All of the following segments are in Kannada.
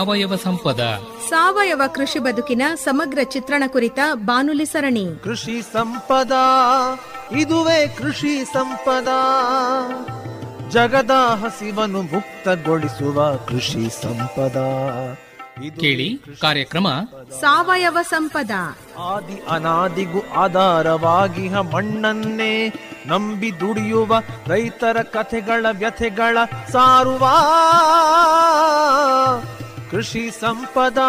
ಸಾವಯವ ಸಂಪದ ಸಾವಯವ ಕೃಷಿ ಬದುಕಿನ ಸಮಗ್ರ ಚಿತ್ರಣ ಕುರಿತ ಬಾನುಲಿ ಸರಣಿ ಕೃಷಿ ಸಂಪದ ಇದುವೇ ಕೃಷಿ ಸಂಪದ ಜಗದ ಹಸಿವನ್ನು ಮುಕ್ತಗೊಳಿಸುವ ಕೃಷಿ ಸಂಪದ ಕೇಳಿ ಕಾರ್ಯಕ್ರಮ ಸಾವಯವ ಸಂಪದ ಆದಿ ಅನಾದಿಗೂ ಆಧಾರವಾಗಿ ಮಣ್ಣನ್ನೇ ನಂಬಿ ದುಡಿಯುವ ರೈತರ ಕಥೆಗಳ ವ್ಯಥೆಗಳ ಸಾರುವ ಕೃಷಿ ಸಂಪದ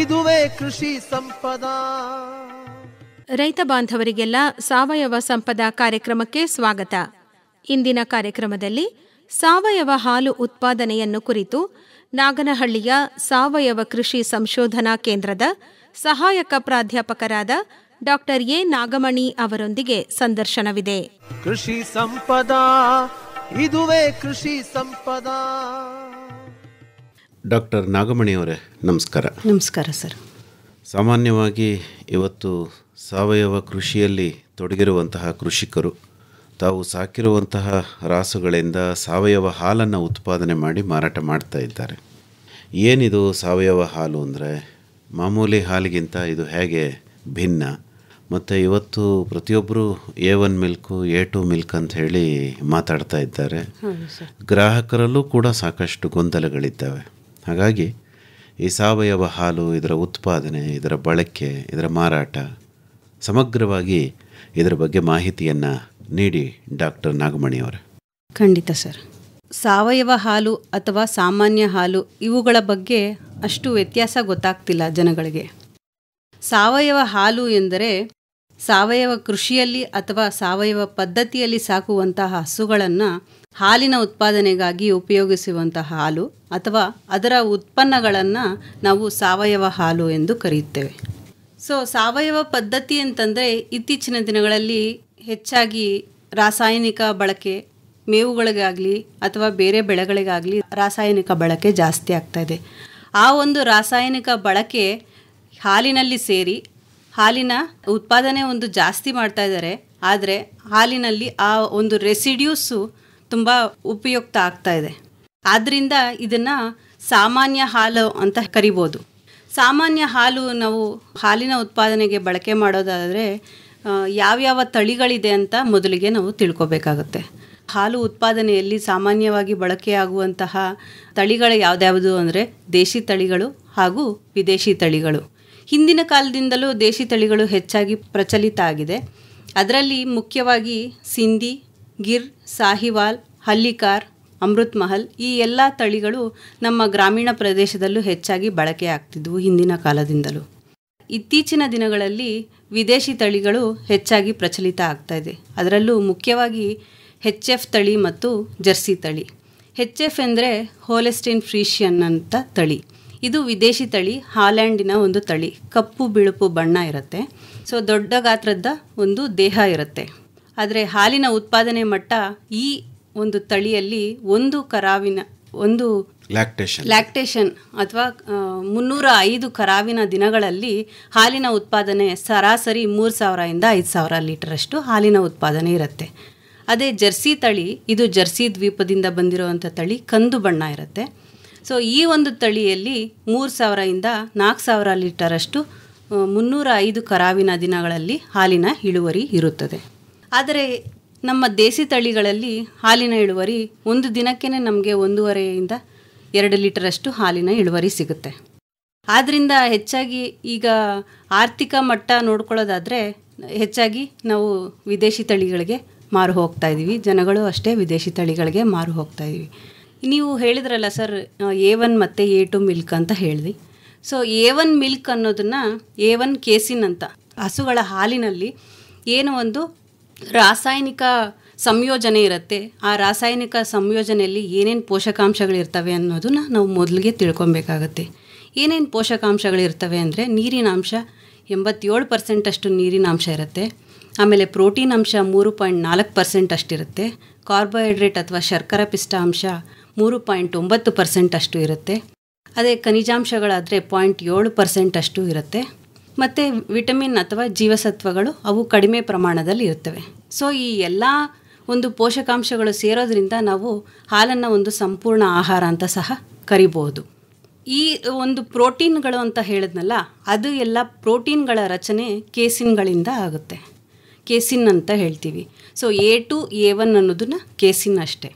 ಇದುವೇ ಕೃಷಿ ಸಂಪದ ರೈತ ಬಾಂಧವರಿಗೆಲ್ಲ ಸಾವಯವ ಸಂಪದ ಕಾರ್ಯಕ್ರಮಕ್ಕೆ ಸ್ವಾಗತ ಇಂದಿನ ಕಾರ್ಯಕ್ರಮದಲ್ಲಿ ಸಾವಯವ ಹಾಲು ಉತ್ಪಾದನೆಯನ್ನು ಕುರಿತು ನಾಗನಹಳ್ಳಿಯ ಸಾವಯವ ಕೃಷಿ ಸಂಶೋಧನಾ ಕೇಂದ್ರದ ಸಹಾಯಕ ಪ್ರಾಧ್ಯಾಪಕರಾದ ಡಾಕ್ಟರ್ ಎ ನಾಗಮಣಿ ಅವರೊಂದಿಗೆ ಸಂದರ್ಶನವಿದೆ ಕೃಷಿ ಸಂಪದ ಇದುವೇ ಕೃಷಿ ಸಂಪದ ಡಾಕ್ಟರ್ ನಾಗಮಣಿಯವರೇ ನಮಸ್ಕಾರ ನಮಸ್ಕಾರ ಸರ್ ಸಾಮಾನ್ಯವಾಗಿ ಇವತ್ತು ಸಾವಯವ ಕೃಷಿಯಲ್ಲಿ ತೊಡಗಿರುವಂತಹ ಕೃಷಿಕರು ತಾವು ಸಾಕಿರುವಂತಹ ರಾಸುಗಳಿಂದ ಸಾವಯವ ಹಾಲನ್ನು ಉತ್ಪಾದನೆ ಮಾಡಿ ಮಾರಾಟ ಮಾಡ್ತಾ ಇದ್ದಾರೆ ಏನಿದು ಸಾವಯವ ಹಾಲು ಅಂದರೆ ಮಾಮೂಲಿ ಹಾಲಿಗಿಂತ ಇದು ಹೇಗೆ ಭಿನ್ನ ಮತ್ತು ಇವತ್ತು ಪ್ರತಿಯೊಬ್ಬರು A one milk A two milk ಅಂತ ಹೇಳಿ ಮಾತಾಡ್ತಾ ಇದ್ದಾರೆ ಗ್ರಾಹಕರಲ್ಲೂ ಕೂಡ ಸಾಕಷ್ಟು ಗೊಂದಲಗಳಿದ್ದಾವೆ ಹಾಗಾಗಿ ಈ ಸಾವಯವ ಹಾಲು ಇದರ ಉತ್ಪಾದನೆ ಇದರ ಬಳಕೆ ಇದರ ಮಾರಾಟ ಸಮಗ್ರವಾಗಿ ಇದರ ಬಗ್ಗೆ ಮಾಹಿತಿಯನ್ನು ನೀಡಿ ಡಾಕ್ಟರ್ ನಾಗಮಣಿಯವರು ಖಂಡಿತ ಸರ್ ಸಾವಯವ ಹಾಲು ಅಥವಾ ಸಾಮಾನ್ಯ ಹಾಲು ಇವುಗಳ ಬಗ್ಗೆ ಅಷ್ಟು ವ್ಯತ್ಯಾಸ ಗೊತ್ತಾಗ್ತಿಲ್ಲ ಜನಗಳಿಗೆ ಸಾವಯವ ಹಾಲು ಎಂದರೆ ಸಾವಯವ ಕೃಷಿಯಲ್ಲಿ ಅಥವಾ ಸಾವಯವ ಪದ್ಧತಿಯಲ್ಲಿ ಸಾಕುವಂತಹ ಹಸುಗಳನ್ನು ಹಾಲಿನ ಉತ್ಪಾದನೆಗಾಗಿ ಉಪಯೋಗಿಸುವಂತಹ ಹಾಲು ಅಥವಾ ಅದರ ಉತ್ಪನ್ನಗಳನ್ನು ನಾವು ಸಾವಯವ ಹಾಲು ಎಂದು ಕರೆಯುತ್ತೇವೆ ಸೊ ಸಾವಯವ ಪದ್ಧತಿ ಅಂತಂದರೆ ಇತ್ತೀಚಿನ ದಿನಗಳಲ್ಲಿ ಹೆಚ್ಚಾಗಿ ರಾಸಾಯನಿಕ ಬಳಕೆ ಮೇವುಗಳಿಗಾಗಲಿ ಅಥವಾ ಬೇರೆ ಬೆಳೆಗಳಿಗಾಗಲಿ ರಾಸಾಯನಿಕ ಬಳಕೆ ಜಾಸ್ತಿ ಆಗ್ತಾ ಇದೆ ಆ ಒಂದು ರಾಸಾಯನಿಕ ಬಳಕೆ ಹಾಲಿನಲ್ಲಿ ಸೇರಿ ಹಾಲಿನ ಉತ್ಪಾದನೆ ಒಂದು ಜಾಸ್ತಿ ಮಾಡ್ತಾ ಇದ್ದಾರೆ ಆದರೆ ಹಾಲಿನಲ್ಲಿ ಆ ಒಂದು ರೆಸಿಡ್ಯೂಸು ತುಂಬ ಉಪಯುಕ್ತ ಆಗ್ತಾ ಇದೆ ಆದ್ದರಿಂದ ಇದನ್ನು ಸಾಮಾನ್ಯ ಹಾಲು ಅಂತ ಕರಿಬೋದು ಸಾಮಾನ್ಯ ಹಾಲು ನಾವು ಹಾಲಿನ ಉತ್ಪಾದನೆಗೆ ಬಳಕೆ ಮಾಡೋದಾದರೆ ಯಾವ್ಯಾವ ತಳಿಗಳಿದೆ ಅಂತ ಮೊದಲಿಗೆ ನಾವು ತಿಳ್ಕೊಬೇಕಾಗುತ್ತೆ ಹಾಲು ಉತ್ಪಾದನೆಯಲ್ಲಿ ಸಾಮಾನ್ಯವಾಗಿ ಬಳಕೆಯಾಗುವಂತಹ ತಳಿಗಳು ಯಾವುದ್ಯಾವುದು ಅಂದರೆ ದೇಶಿ ತಳಿಗಳು ಹಾಗೂ ವಿದೇಶಿ ತಳಿಗಳು ಹಿಂದಿನ ಕಾಲದಿಂದಲೂ ದೇಶಿ ತಳಿಗಳು ಹೆಚ್ಚಾಗಿ ಪ್ರಚಲಿತ ಆಗಿದೆ ಅದರಲ್ಲಿ ಮುಖ್ಯವಾಗಿ ಸಿಂಧಿ ಗಿರ್ ಸಾಹಿವಾಲ್ ಹಲ್ಲಿಕಾರ್ ಅಮೃತ್ ಮಹಲ್ ಈ ಎಲ್ಲ ತಳಿಗಳು ನಮ್ಮ ಗ್ರಾಮೀಣ ಪ್ರದೇಶದಲ್ಲೂ ಹೆಚ್ಚಾಗಿ ಬಳಕೆ ಆಗ್ತಿದ್ವು ಹಿಂದಿನ ಕಾಲದಿಂದಲೂ ಇತ್ತೀಚಿನ ದಿನಗಳಲ್ಲಿ ವಿದೇಶಿ ತಳಿಗಳು ಹೆಚ್ಚಾಗಿ ಪ್ರಚಲಿತ ಆಗ್ತಾ ಇದೆ ಅದರಲ್ಲೂ ಮುಖ್ಯವಾಗಿ ಹೆಚ್ ಎಫ್ ತಳಿ ಮತ್ತು ಜರ್ಸಿ ತಳಿ ಹೆಚ್ ಎಫ್ ಎಂದರೆ ಹೋಲೆಸ್ಟಿನ್ ಫ್ರೀಷಿಯನ್ ಅಂತ ತಳಿ ಇದು ವಿದೇಶಿ ತಳಿ ಹಾಲ್ಯಾಂಡಿನ ಒಂದು ತಳಿ ಕಪ್ಪು ಬಿಳುಪು ಬಣ್ಣ ಇರುತ್ತೆ ಸೊ ದೊಡ್ಡ ಗಾತ್ರದ ಒಂದು ದೇಹ ಇರುತ್ತೆ ಆದರೆ ಹಾಲಿನ ಉತ್ಪಾದನೆ ಮಟ್ಟ ಈ ಒಂದು ತಳಿಯಲ್ಲಿ ಒಂದು ಕರಾವಿನ ಒಂದು ಲ್ಯಾಕ್ಟೇಷನ್ ಲ್ಯಾಕ್ಟೇಷನ್ ಅಥವಾ ಮುನ್ನೂರ ಐದು ಕರಾವಿನ ದಿನಗಳಲ್ಲಿ ಹಾಲಿನ ಉತ್ಪಾದನೆ ಸರಾಸರಿ ಮೂರು ಸಾವಿರದಿಂದ ಐದು ಸಾವಿರ ಲೀಟರಷ್ಟು ಹಾಲಿನ ಉತ್ಪಾದನೆ ಇರುತ್ತೆ ಅದೇ ಜರ್ಸಿ ತಳಿ ಇದು ಜರ್ಸಿ ದ್ವೀಪದಿಂದ ಬಂದಿರುವಂಥ ತಳಿ ಕಂದು ಬಣ್ಣ ಇರುತ್ತೆ ಸೊ ಈ ಒಂದು ತಳಿಯಲ್ಲಿ ಮೂರು ಸಾವಿರದಿಂದ ನಾಲ್ಕು ಸಾವಿರ ಲೀಟರಷ್ಟು ಮುನ್ನೂರ ಐದು ಕರಾವಿನ ದಿನಗಳಲ್ಲಿ ಹಾಲಿನ ಇಳುವರಿ ಇರುತ್ತದೆ ಆದರೆ ನಮ್ಮ ದೇಸಿ ತಳಿಗಳಲ್ಲಿ ಹಾಲಿನ ಇಳುವರಿ ಒಂದು ದಿನಕ್ಕೇ ನಮಗೆ ಒಂದೂವರೆಯಿಂದ ಎರಡು ಲೀಟರಷ್ಟು ಹಾಲಿನ ಇಳುವರಿ ಸಿಗುತ್ತೆ ಆದ್ದರಿಂದ ಹೆಚ್ಚಾಗಿ ಈಗ ಆರ್ಥಿಕ ಮಟ್ಟ ನೋಡ್ಕೊಳ್ಳೋದಾದರೆ ಹೆಚ್ಚಾಗಿ ನಾವು ವಿದೇಶಿ ತಳಿಗಳಿಗೆ ಮಾರು ಹೋಗ್ತಾ ಇದ್ದೀವಿ ಜನಗಳು ಅಷ್ಟೇ ವಿದೇಶಿ ತಳಿಗಳಿಗೆ ಮಾರು ಹೋಗ್ತಾ ಇದ್ದೀವಿ ನೀವು ಹೇಳಿದ್ರಲ್ಲ ಸರ್ ಎ ಒನ್ ಮತ್ತು ಎ ಟು ಮಿಲ್ಕ್ ಅಂತ ಹೇಳಿದ್ವಿ ಸೊ ಎ ಒನ್ ಮಿಲ್ಕ್ ಅನ್ನೋದನ್ನು ಎ ಒನ್ ಕೇಸಿನ್ ಅಂತ ಹಸುಗಳ ಹಾಲಿನಲ್ಲಿ ಏನೋ ಒಂದು ರಾಸಾಯನಿಕ ಸಂಯೋಜನೆ ಇರುತ್ತೆ ಆ ರಾಸಾಯನಿಕ ಸಂಯೋಜನೆಯಲ್ಲಿ ಏನೇನು ಪೋಷಕಾಂಶಗಳಿರ್ತವೆ ಅನ್ನೋದನ್ನ ನಾವು ಮೊದಲಿಗೆ ತಿಳ್ಕೊಬೇಕಾಗತ್ತೆ ಏನೇನು ಪೋಷಕಾಂಶಗಳಿರ್ತವೆ ಅಂದರೆ ನೀರಿನ ಅಂಶ ಎಂಬತ್ತೇಳು ಪರ್ಸೆಂಟಷ್ಟು ನೀರಿನ ಅಂಶ ಇರುತ್ತೆ ಆಮೇಲೆ ಪ್ರೋಟೀನ್ ಅಂಶ ಮೂರು ಪಾಯಿಂಟ್ ನಾಲ್ಕು ಪರ್ಸೆಂಟ್ ಅಷ್ಟಿರುತ್ತೆ ಕಾರ್ಬೋಹೈಡ್ರೇಟ್ ಅಥವಾ ಶರ್ಕರ ಪಿಷ್ಟ ಅಂಶ ಮೂರು ಪಾಯಿಂಟ್ ಒಂಬತ್ತು ಪರ್ಸೆಂಟ್ ಅಷ್ಟು ಇರುತ್ತೆ ಅದೇ ಖನಿಜಾಂಶಗಳಾದರೆ ಪಾಯಿಂಟ್ ಏಳು ಪರ್ಸೆಂಟ್ ಅಷ್ಟು ಇರುತ್ತೆ ಮತ್ತು ವಿಟಮಿನ್ ಅಥವಾ ಜೀವಸತ್ವಗಳು ಅವು ಕಡಿಮೆ ಪ್ರಮಾಣದಲ್ಲಿ ಇರುತ್ತವೆ ಸೊ ಈ ಎಲ್ಲ ಒಂದು ಪೋಷಕಾಂಶಗಳು ಸೇರೋದ್ರಿಂದ ನಾವು ಹಾಲನ್ನು ಒಂದು ಸಂಪೂರ್ಣ ಆಹಾರ ಅಂತ ಸಹ ಕರಿಬೋದು ಈ ಒಂದು ಪ್ರೋಟೀನ್ಗಳು ಅಂತ ಹೇಳಿದ್ನಲ್ಲ ಅದು ಎಲ್ಲ ಪ್ರೋಟೀನ್ಗಳ ರಚನೆ ಕೇಸಿನ್ಗಳಿಂದ ಆಗುತ್ತೆ ಕೇಸಿನ್ ಅಂತ ಹೇಳ್ತೀವಿ so A two A one ಅನ್ನೋದನ್ನ ಕೇಸಿನ್ ಅಷ್ಟೇ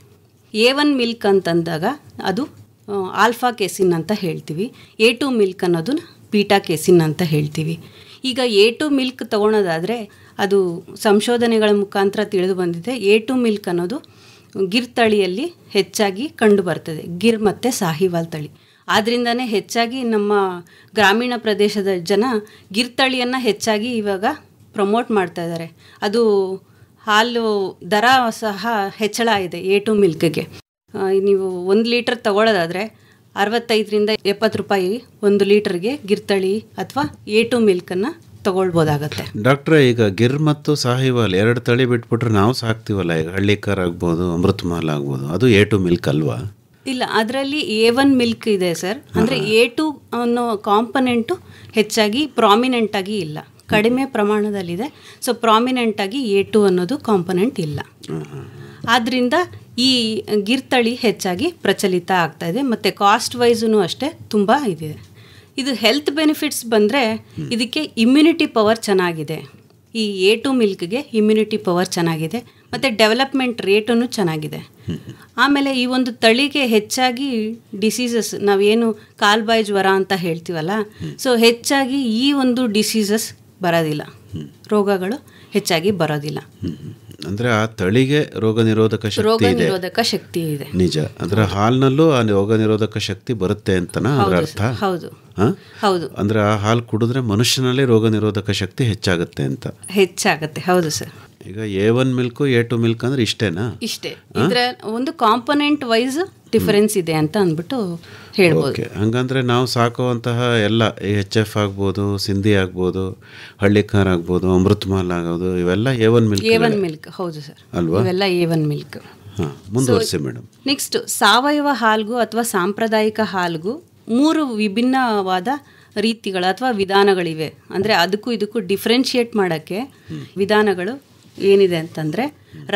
ಎ ಒನ್ ಮಿಲ್ಕ್ ಅಂತಂದಾಗ ಅದು ಆಲ್ಫಾ ಕೇಸಿನ್ ಅಂತ ಹೇಳ್ತೀವಿ ಎ ಟು ಮಿಲ್ಕ್ ಅನ್ನೋದನ್ನು ಪೀಟಾ ಕೇಸಿನ್ ಅಂತ ಹೇಳ್ತೀವಿ ಈಗ ಎ ಟು ಮಿಲ್ಕ್ ತಗೊಳೋದಾದರೆ ಅದು ಸಂಶೋಧನೆಗಳ ಮುಖಾಂತರ ತಿಳಿದು ಬಂದಿದೆ ಎ ಟು ಮಿಲ್ಕ್ ಅನ್ನೋದು ಗಿರ್ ತಳಿಯಲ್ಲಿ ಹೆಚ್ಚಾಗಿ ಕಂಡು ಬರ್ತದೆ ಗಿರ್ ಮತ್ತು ಸಾಹಿವಾಲ್ ತಳಿ ಆದ್ದರಿಂದನೇ ಹೆಚ್ಚಾಗಿ ನಮ್ಮ ಗ್ರಾಮೀಣ ಪ್ರದೇಶದ ಜನ ಗಿರ್ ತಳಿಯನ್ನು ಹೆಚ್ಚಾಗಿ ಇವಾಗ ಪ್ರಮೋಟ್ ಮಾಡ್ತಾ ಇದ್ದಾರೆ ಅದು ಹಾಲು ದರ ಸಹ ಹೆಚ್ಚಳ ಇದೆ ಎ ಟು ಮಿಲ್ಕ್ಗೆ ನೀವು ಒಂದು ಲೀಟ್ರ್ ತಗೊಳ್ಳೋದಾದರೆ ಅರವತ್ತೈದರಿಂದ ಎಪ್ಪತ್ತು ರೂಪಾಯಿ ಒಂದು ಲೀಟರ್ಗೆ ಗಿರ್ತಳಿ ಅಥವಾ ಎ ಟು ಮಿಲ್ಕನ್ನು ತಗೊಳ್ಬೋದಾಗತ್ತೆ ಡಾಕ್ಟ್ರೆ ಈಗ ಗಿರ್ ಮತ್ತು ಸಾಹಿವಾಲ್ ಎರಡು ತಳಿ ಬಿಟ್ಬಿಟ್ರೆ ನಾವು ಸಾಕ್ತಿವಲ್ಲ ಈಗ ಹಳ್ಳಿಕರ್ ಆಗ್ಬೋದು ಮಾಲ್ ಆಗ್ಬೋದು ಅದು ಎ ಟು ಮಿಲ್ಕ್ ಅಲ್ವಾ ಇಲ್ಲ ಅದರಲ್ಲಿ ಎ ಒನ್ ಮಿಲ್ಕ್ ಇದೆ ಸರ್ ಅಂದರೆ ಎ ಟು ಅನ್ನೋ ಕಾಂಪನೆಂಟು ಹೆಚ್ಚಾಗಿ ಪ್ರಾಮಿನೆಂಟ್ ಆಗಿ ಇಲ್ಲ ಕಡಿಮೆ ಪ್ರಮಾಣದಲ್ಲಿದೆ ಸೊ ಪ್ರಾಮಿನೆಂಟ್ ಆಗಿ ಎ ಟು ಅನ್ನೋದು ಕಾಂಪನೆಂಟ್ ಇಲ್ಲ ಆದ್ದರಿಂದ ಈ ಗಿರ್ತಳಿ ಹೆಚ್ಚಾಗಿ ಪ್ರಚಲಿತ ಆಗ್ತಾ ಇದೆ ಮತ್ತು ಕಾಸ್ಟ್ ವೈಸೂ ಅಷ್ಟೇ ತುಂಬ ಇದೆ ಇದು ಹೆಲ್ತ್ ಬೆನಿಫಿಟ್ಸ್ ಬಂದರೆ ಇದಕ್ಕೆ ಇಮ್ಯುನಿಟಿ ಪವರ್ ಚೆನ್ನಾಗಿದೆ ಈ ಎ ಟು ಮಿಲ್ಕ್ಗೆ ಇಮ್ಯುನಿಟಿ ಪವರ್ ಚೆನ್ನಾಗಿದೆ ಮತ್ತು ಡೆವಲಪ್ಮೆಂಟ್ ರೇಟೂ ಚೆನ್ನಾಗಿದೆ ಆಮೇಲೆ ಈ ಒಂದು ತಳಿಗೆ ಹೆಚ್ಚಾಗಿ ಡಿಸೀಸಸ್ ನಾವೇನು ಕಾಲ್ಬಾಯಿ ಜ್ವರ ಅಂತ ಹೇಳ್ತೀವಲ್ಲ ಸೊ ಹೆಚ್ಚಾಗಿ ಈ ಒಂದು ಡಿಸೀಸಸ್ ಬರೋದಿಲ್ಲ ರೋಗಗಳು ಹೆಚ್ಚಾಗಿ ಬರೋದಿಲ್ಲ ಅಂದ್ರೆ ಆ ತಳಿಗೆ ರೋಗ ನಿರೋಧಕ ಶಕ್ತಿ ಇದೆ ನಿಜ ಅಂದ್ರೆ ಹಾಲ್ನಲ್ಲೂ ಆ ರೋಗ ನಿರೋಧಕ ಶಕ್ತಿ ಬರುತ್ತೆ ಅಂತನಾ ಅರ್ಥ ಹೌದು ಹೌದು ಅಂದ್ರೆ ಆ ಹಾಲು ಕುಡಿದ್ರೆ ಮನುಷ್ಯನಲ್ಲಿ ರೋಗ ನಿರೋಧಕ ಶಕ್ತಿ ಹೆಚ್ಚಾಗುತ್ತೆ ಅಂತ ಹೆಚ್ಚಾಗುತ್ತೆ ಹೌದು ಸರ್ ಈಗ A one milk A two milk ಅಂದ್ರೆ ಇಷ್ಟೇನಾ ಇಷ್ಟೇ ಅಂದ್ರೆ ಒಂದು ಕಾಂಪೊನೆಂಟ್ ವೈಸ್ ಡಿಫರೆನ್ಸ್ ಇದೆ ಅಂತ ಅಂದ್ಬಿಟ್ಟು ಹೇಳ್ಬೋದು ಹಂಗಂದ್ರೆ ನಾವು ಸಾಕುವಂತಹ ಎಲ್ಲ ಎಚ್ ಎಫ್ ಆಗ್ಬೋದು ಸಿಂಧಿ ಆಗ್ಬೋದು ಹಳ್ಳಿಕಾರ್ ಆಗ್ಬೋದು ಅಮೃತ್ ಮಹಲ್ ಆಗೋದು ಇವೆಲ್ಲ A one milk A one milk ಹೌದು ಸರ್ ಅಲ್ವಾ ಇವೆಲ್ಲ ಎ ಒನ್ ಮಿಲ್ಕ್ ಮುಂದುವರಿಸಿ ಮೇಡಮ್ ನೆಕ್ಸ್ಟ್ ಸಾವಯವ ಹಾಲ್ಗೂ ಅಥವಾ ಸಾಂಪ್ರದಾಯಿಕ ಹಾಲ್ಗೂ ಮೂರು ವಿಭಿನ್ನವಾದ ರೀತಿಗಳು ಅಥವಾ ವಿಧಾನಗಳಿವೆ ಅಂದರೆ ಅದಕ್ಕೂ ಇದಕ್ಕೂ ಡಿಫ್ರೆನ್ಷಿಯೇಟ್ ಮಾಡೋಕ್ಕೆ ವಿಧಾನಗಳು ಏನಿದೆ ಅಂತಂದರೆ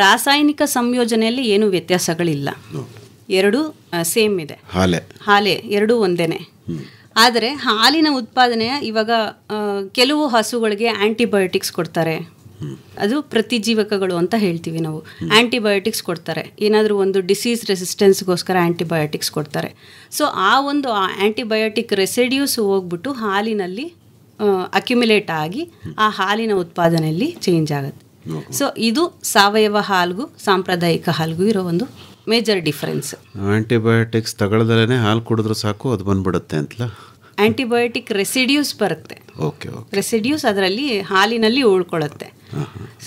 ರಾಸಾಯನಿಕ ಸಂಯೋಜನೆಯಲ್ಲಿ ಏನು ವ್ಯತ್ಯಾಸಗಳಿಲ್ಲ ಎರಡು ಸೇಮ್ ಇದೆ ಹಾಲೆ ಹಾಲೆ ಎರಡೂ ಒಂದೇನೆ ಆದರೆ ಹಾಲಿನ ಉತ್ಪಾದನೆ ಇವಾಗ ಕೆಲವು ಹಸುಗಳಿಗೆ ಆ್ಯಂಟಿಬಯೋಟಿಕ್ಸ್ ಕೊಡ್ತಾರೆ ಅದು ಪ್ರತಿಜೀವಕಗಳು ಅಂತ ಹೇಳ್ತೀವಿ ನಾವು ಆ್ಯಂಟಿಬಯೋಟಿಕ್ಸ್ ಕೊಡ್ತಾರೆ ಏನಾದರೂ ಒಂದು ಡಿಸೀಸ್ ರೆಸಿಸ್ಟೆನ್ಸ್ಗೋಸ್ಕರ ಆ್ಯಂಟಿಬಯೋಟಿಕ್ಸ್ ಕೊಡ್ತಾರೆ ಸೊ ಆ ಒಂದು ಆ್ಯಂಟಿಬಯೋಟಿಕ್ ರೆಸಿಡ್ಯೂಸ್ ಹೋಗ್ಬಿಟ್ಟು ಹಾಲಿನಲ್ಲಿ ಅಕ್ಯುಮುಲೇಟ್ ಆಗಿ ಆ ಹಾಲಿನ ಉತ್ಪಾದನೆಯಲ್ಲಿ ಚೇಂಜ್ ಆಗುತ್ತೆ ಸೊ ಇದು ಸಾವಯವ ಹಾಲ್ಗೂ ಸಾಂಪ್ರದಾಯಿಕ ಹಾಲ್ಗೂ ಇರೋ ಒಂದು ಮೇಜರ್ ಡಿಫ್ರೆನ್ಸ್ ಆ್ಯಂಟಿಬಯೋಟಿಕ್ಸ್ ತಗೊಳ್ಳದಲ್ಲೇ ಹಾಲು ಕುಡಿದ್ರೆ ಸಾಕು ಅದು ಬಂದ್ಬಿಡುತ್ತೆ ಅಂತಲ್ಲ ಆ್ಯಂಟಿಬಯೋಟಿಕ್ ರೆಸಿಡ್ಯೂಸ್ ಬರುತ್ತೆ ಓಕೆ ರೆಸಿಡ್ಯೂಸ್ ಅದರಲ್ಲಿ ಹಾಲಿನಲ್ಲಿ ಉಳ್ಕೊಳ್ಳುತ್ತೆ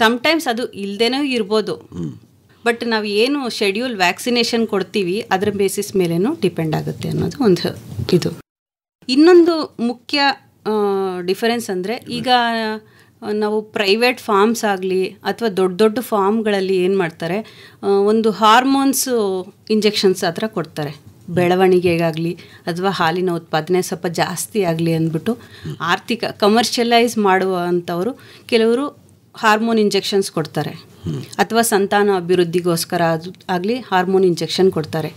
ಸಮಟೈಮ್ಸ್ ಅದು ಇಲ್ಲದೇನೋ ಇರ್ಬೋದು ಬಟ್ ನಾವು ಏನು ಶೆಡ್ಯೂಲ್ ವ್ಯಾಕ್ಸಿನೇಷನ್ ಕೊಡ್ತೀವಿ ಅದರ ಬೇಸಿಸ್ ಮೇಲೇನೂ ಡಿಪೆಂಡ್ ಆಗುತ್ತೆ ಅನ್ನೋದು ಒಂದು ಇದು ಇನ್ನೊಂದು ಮುಖ್ಯ ಡಿಫರೆನ್ಸ್ ಅಂದರೆ ಈಗ ನಾವು ಪ್ರೈವೇಟ್ ಫಾರ್ಮ್ಸ್ ಆಗಲಿ ಅಥವಾ ದೊಡ್ಡ ದೊಡ್ಡ ಫಾರ್ಮ್ಗಳಲ್ಲಿ ಏನು ಮಾಡ್ತಾರೆ ಒಂದು ಹಾರ್ಮೋನ್ಸ್ ಇಂಜೆಕ್ಷನ್ಸ್ ಹತ್ರ ಕೊಡ್ತಾರೆ ಬೆಳವಣಿಗೆಗಾಗಲಿ ಅಥವಾ ಹಾಲಿನ ಉತ್ಪಾದನೆ ಸ್ವಲ್ಪ ಜಾಸ್ತಿ ಆಗಲಿ ಅಂದ್ಬಿಟ್ಟು ಆರ್ಥಿಕ ಕಮರ್ಷಿಯಲೈಸ್ ಮಾಡುವಂಥವರು ಕೆಲವರು ಹಾರ್ಮೋನ್ ಇಂಜೆಕ್ಷನ್ಸ್ ಕೊಡ್ತಾರೆ ಅಥವಾ ಸಂತಾನ ಅಭಿವೃದ್ಧಿಗೋಸ್ಕರ ಅದು ಆಗಲಿ ಹಾರ್ಮೋನ್ ಇಂಜೆಕ್ಷನ್ ಕೊಡ್ತಾರೆ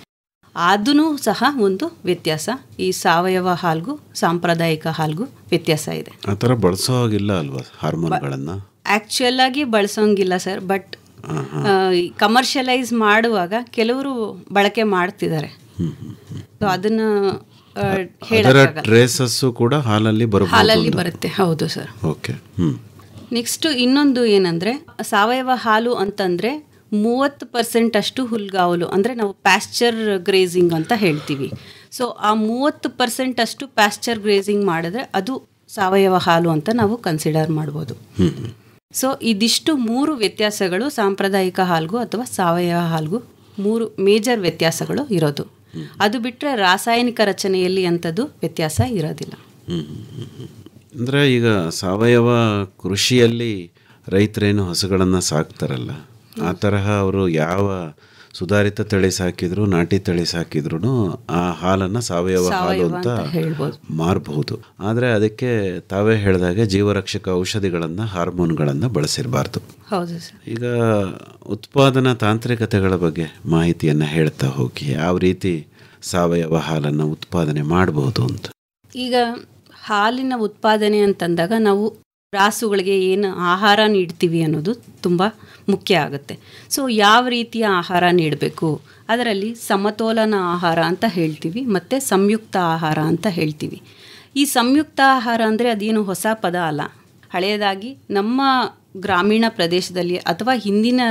ಅದೂ ಸಹ ಒಂದು ವ್ಯತ್ಯಾಸ ಈ ಸಾವಯವ ಹಾಲ್ಗೂ ಸಾಂಪ್ರದಾಯಿಕ ಹಾಲ್ಗೂ ವ್ಯತ್ಯಾಸ ಇದೆ ಆ ಥರ ಅಲ್ವಾ ಆ್ಯಕ್ಚುಯಲ್ ಆಗಿ ಬಳಸೋಂಗಿಲ್ಲ ಸರ್ ಬಟ್ ಕಮರ್ಷಿಯಲೈಸ್ ಮಾಡುವಾಗ ಕೆಲವರು ಬಳಕೆ ಮಾಡ್ತಿದ್ದಾರೆ ಸೊ ಕೂಡ ಹಾಲಲ್ಲಿ ಬರುತ್ತೆ ಹಾಲಲ್ಲಿ ಬರುತ್ತೆ ಹೌದು ಸರ್ ಓಕೆ ನೆಕ್ಸ್ಟ್ ಇನ್ನೊಂದು ಏನಂದ್ರೆ ಸಾವಯವ ಹಾಲು ಅಂತಂದ್ರೆ ಮೂವತ್ತು ಪರ್ಸೆಂಟ್ ಅಷ್ಟು ಹುಲ್ಗಾವಲು ಅಂದರೆ ನಾವು ಪ್ಯಾಶ್ಚರ್ ಗ್ರೇಸಿಂಗ್ ಅಂತ ಹೇಳ್ತೀವಿ ಸೊ ಆ ಮೂವತ್ತು ಪರ್ಸೆಂಟ್ ಅಷ್ಟು ಪ್ಯಾಶ್ಚರ್ ಗ್ರೇಸಿಂಗ್ ಮಾಡಿದ್ರೆ ಅದು ಸಾವಯವ ಹಾಲು ಅಂತ ನಾವು ಕನ್ಸಿಡರ್ ಮಾಡ್ಬೋದು ಸೊ ಇದಿಷ್ಟು ಮೂರು ವ್ಯತ್ಯಾಸಗಳು ಸಾಂಪ್ರದಾಯಿಕ ಹಾಲ್ಗೂ ಅಥವಾ ಸಾವಯವ ಹಾಲ್ಗೂ ಮೂರು ಮೇಜರ್ ವ್ಯತ್ಯಾಸಗಳು ಇರೋದು ಅದು ಬಿಟ್ಟರೆ ರಾಸಾಯನಿಕ ರಚನೆಯಲ್ಲಿ ಅಂಥದ್ದು ವ್ಯತ್ಯಾಸ ಇರೋದಿಲ್ಲ ಅಂದರೆ ಈಗ ಸಾವಯವ ಕೃಷಿಯಲ್ಲಿ ರೈತರೇನು ಹಸುಗಳನ್ನು ಸಾಕ್ತಾರಲ್ಲ ಆ ತರಹ ಅವರು ಯಾವ ಸುಧಾರಿತ ತಳಿ ಸಾಕಿದ್ರು ನಾಟಿ ತಳಿ ಸಾಕಿದ್ರು ಆ ಹಾಲನ್ನು ಸಾವಯವ ಹಾಲು ಅಂತ ಮಾರಬಹುದು ಆದರೆ ಅದಕ್ಕೆ ತಾವೇ ಹೇಳಿದಾಗ ಜೀವರಕ್ಷಕ ಔಷಧಿಗಳನ್ನು ಹಾರ್ಮೋನ್ಗಳನ್ನು ಬಳಸಿರಬಾರ್ದು ಈಗ ಉತ್ಪಾದನಾ ತಾಂತ್ರಿಕತೆಗಳ ಬಗ್ಗೆ ಮಾಹಿತಿಯನ್ನು ಹೇಳ್ತಾ ಹೋಗಿ ಯಾವ ರೀತಿ ಸಾವಯವ ಹಾಲನ್ನು ಉತ್ಪಾದನೆ ಮಾಡಬಹುದು ಅಂತ ಈಗ ಹಾಲಿನ ಉತ್ಪಾದನೆ ಅಂತಂದಾಗ ನಾವು ರಾಸುಗಳಿಗೆ ಏನು ಆಹಾರ ನೀಡ್ತೀವಿ ಅನ್ನೋದು ತುಂಬ ಮುಖ್ಯ ಆಗುತ್ತೆ ಸೊ ಯಾವ ರೀತಿಯ ಆಹಾರ ನೀಡಬೇಕು ಅದರಲ್ಲಿ ಸಮತೋಲನ ಆಹಾರ ಅಂತ ಹೇಳ್ತೀವಿ ಮತ್ತು ಸಂಯುಕ್ತ ಆಹಾರ ಅಂತ ಹೇಳ್ತೀವಿ ಈ ಸಂಯುಕ್ತ ಆಹಾರ ಅಂದರೆ ಅದೇನು ಹೊಸ ಪದ ಅಲ್ಲ ಹಳೆಯದಾಗಿ ನಮ್ಮ ಗ್ರಾಮೀಣ ಪ್ರದೇಶದಲ್ಲಿ ಅಥವಾ ಹಿಂದಿನ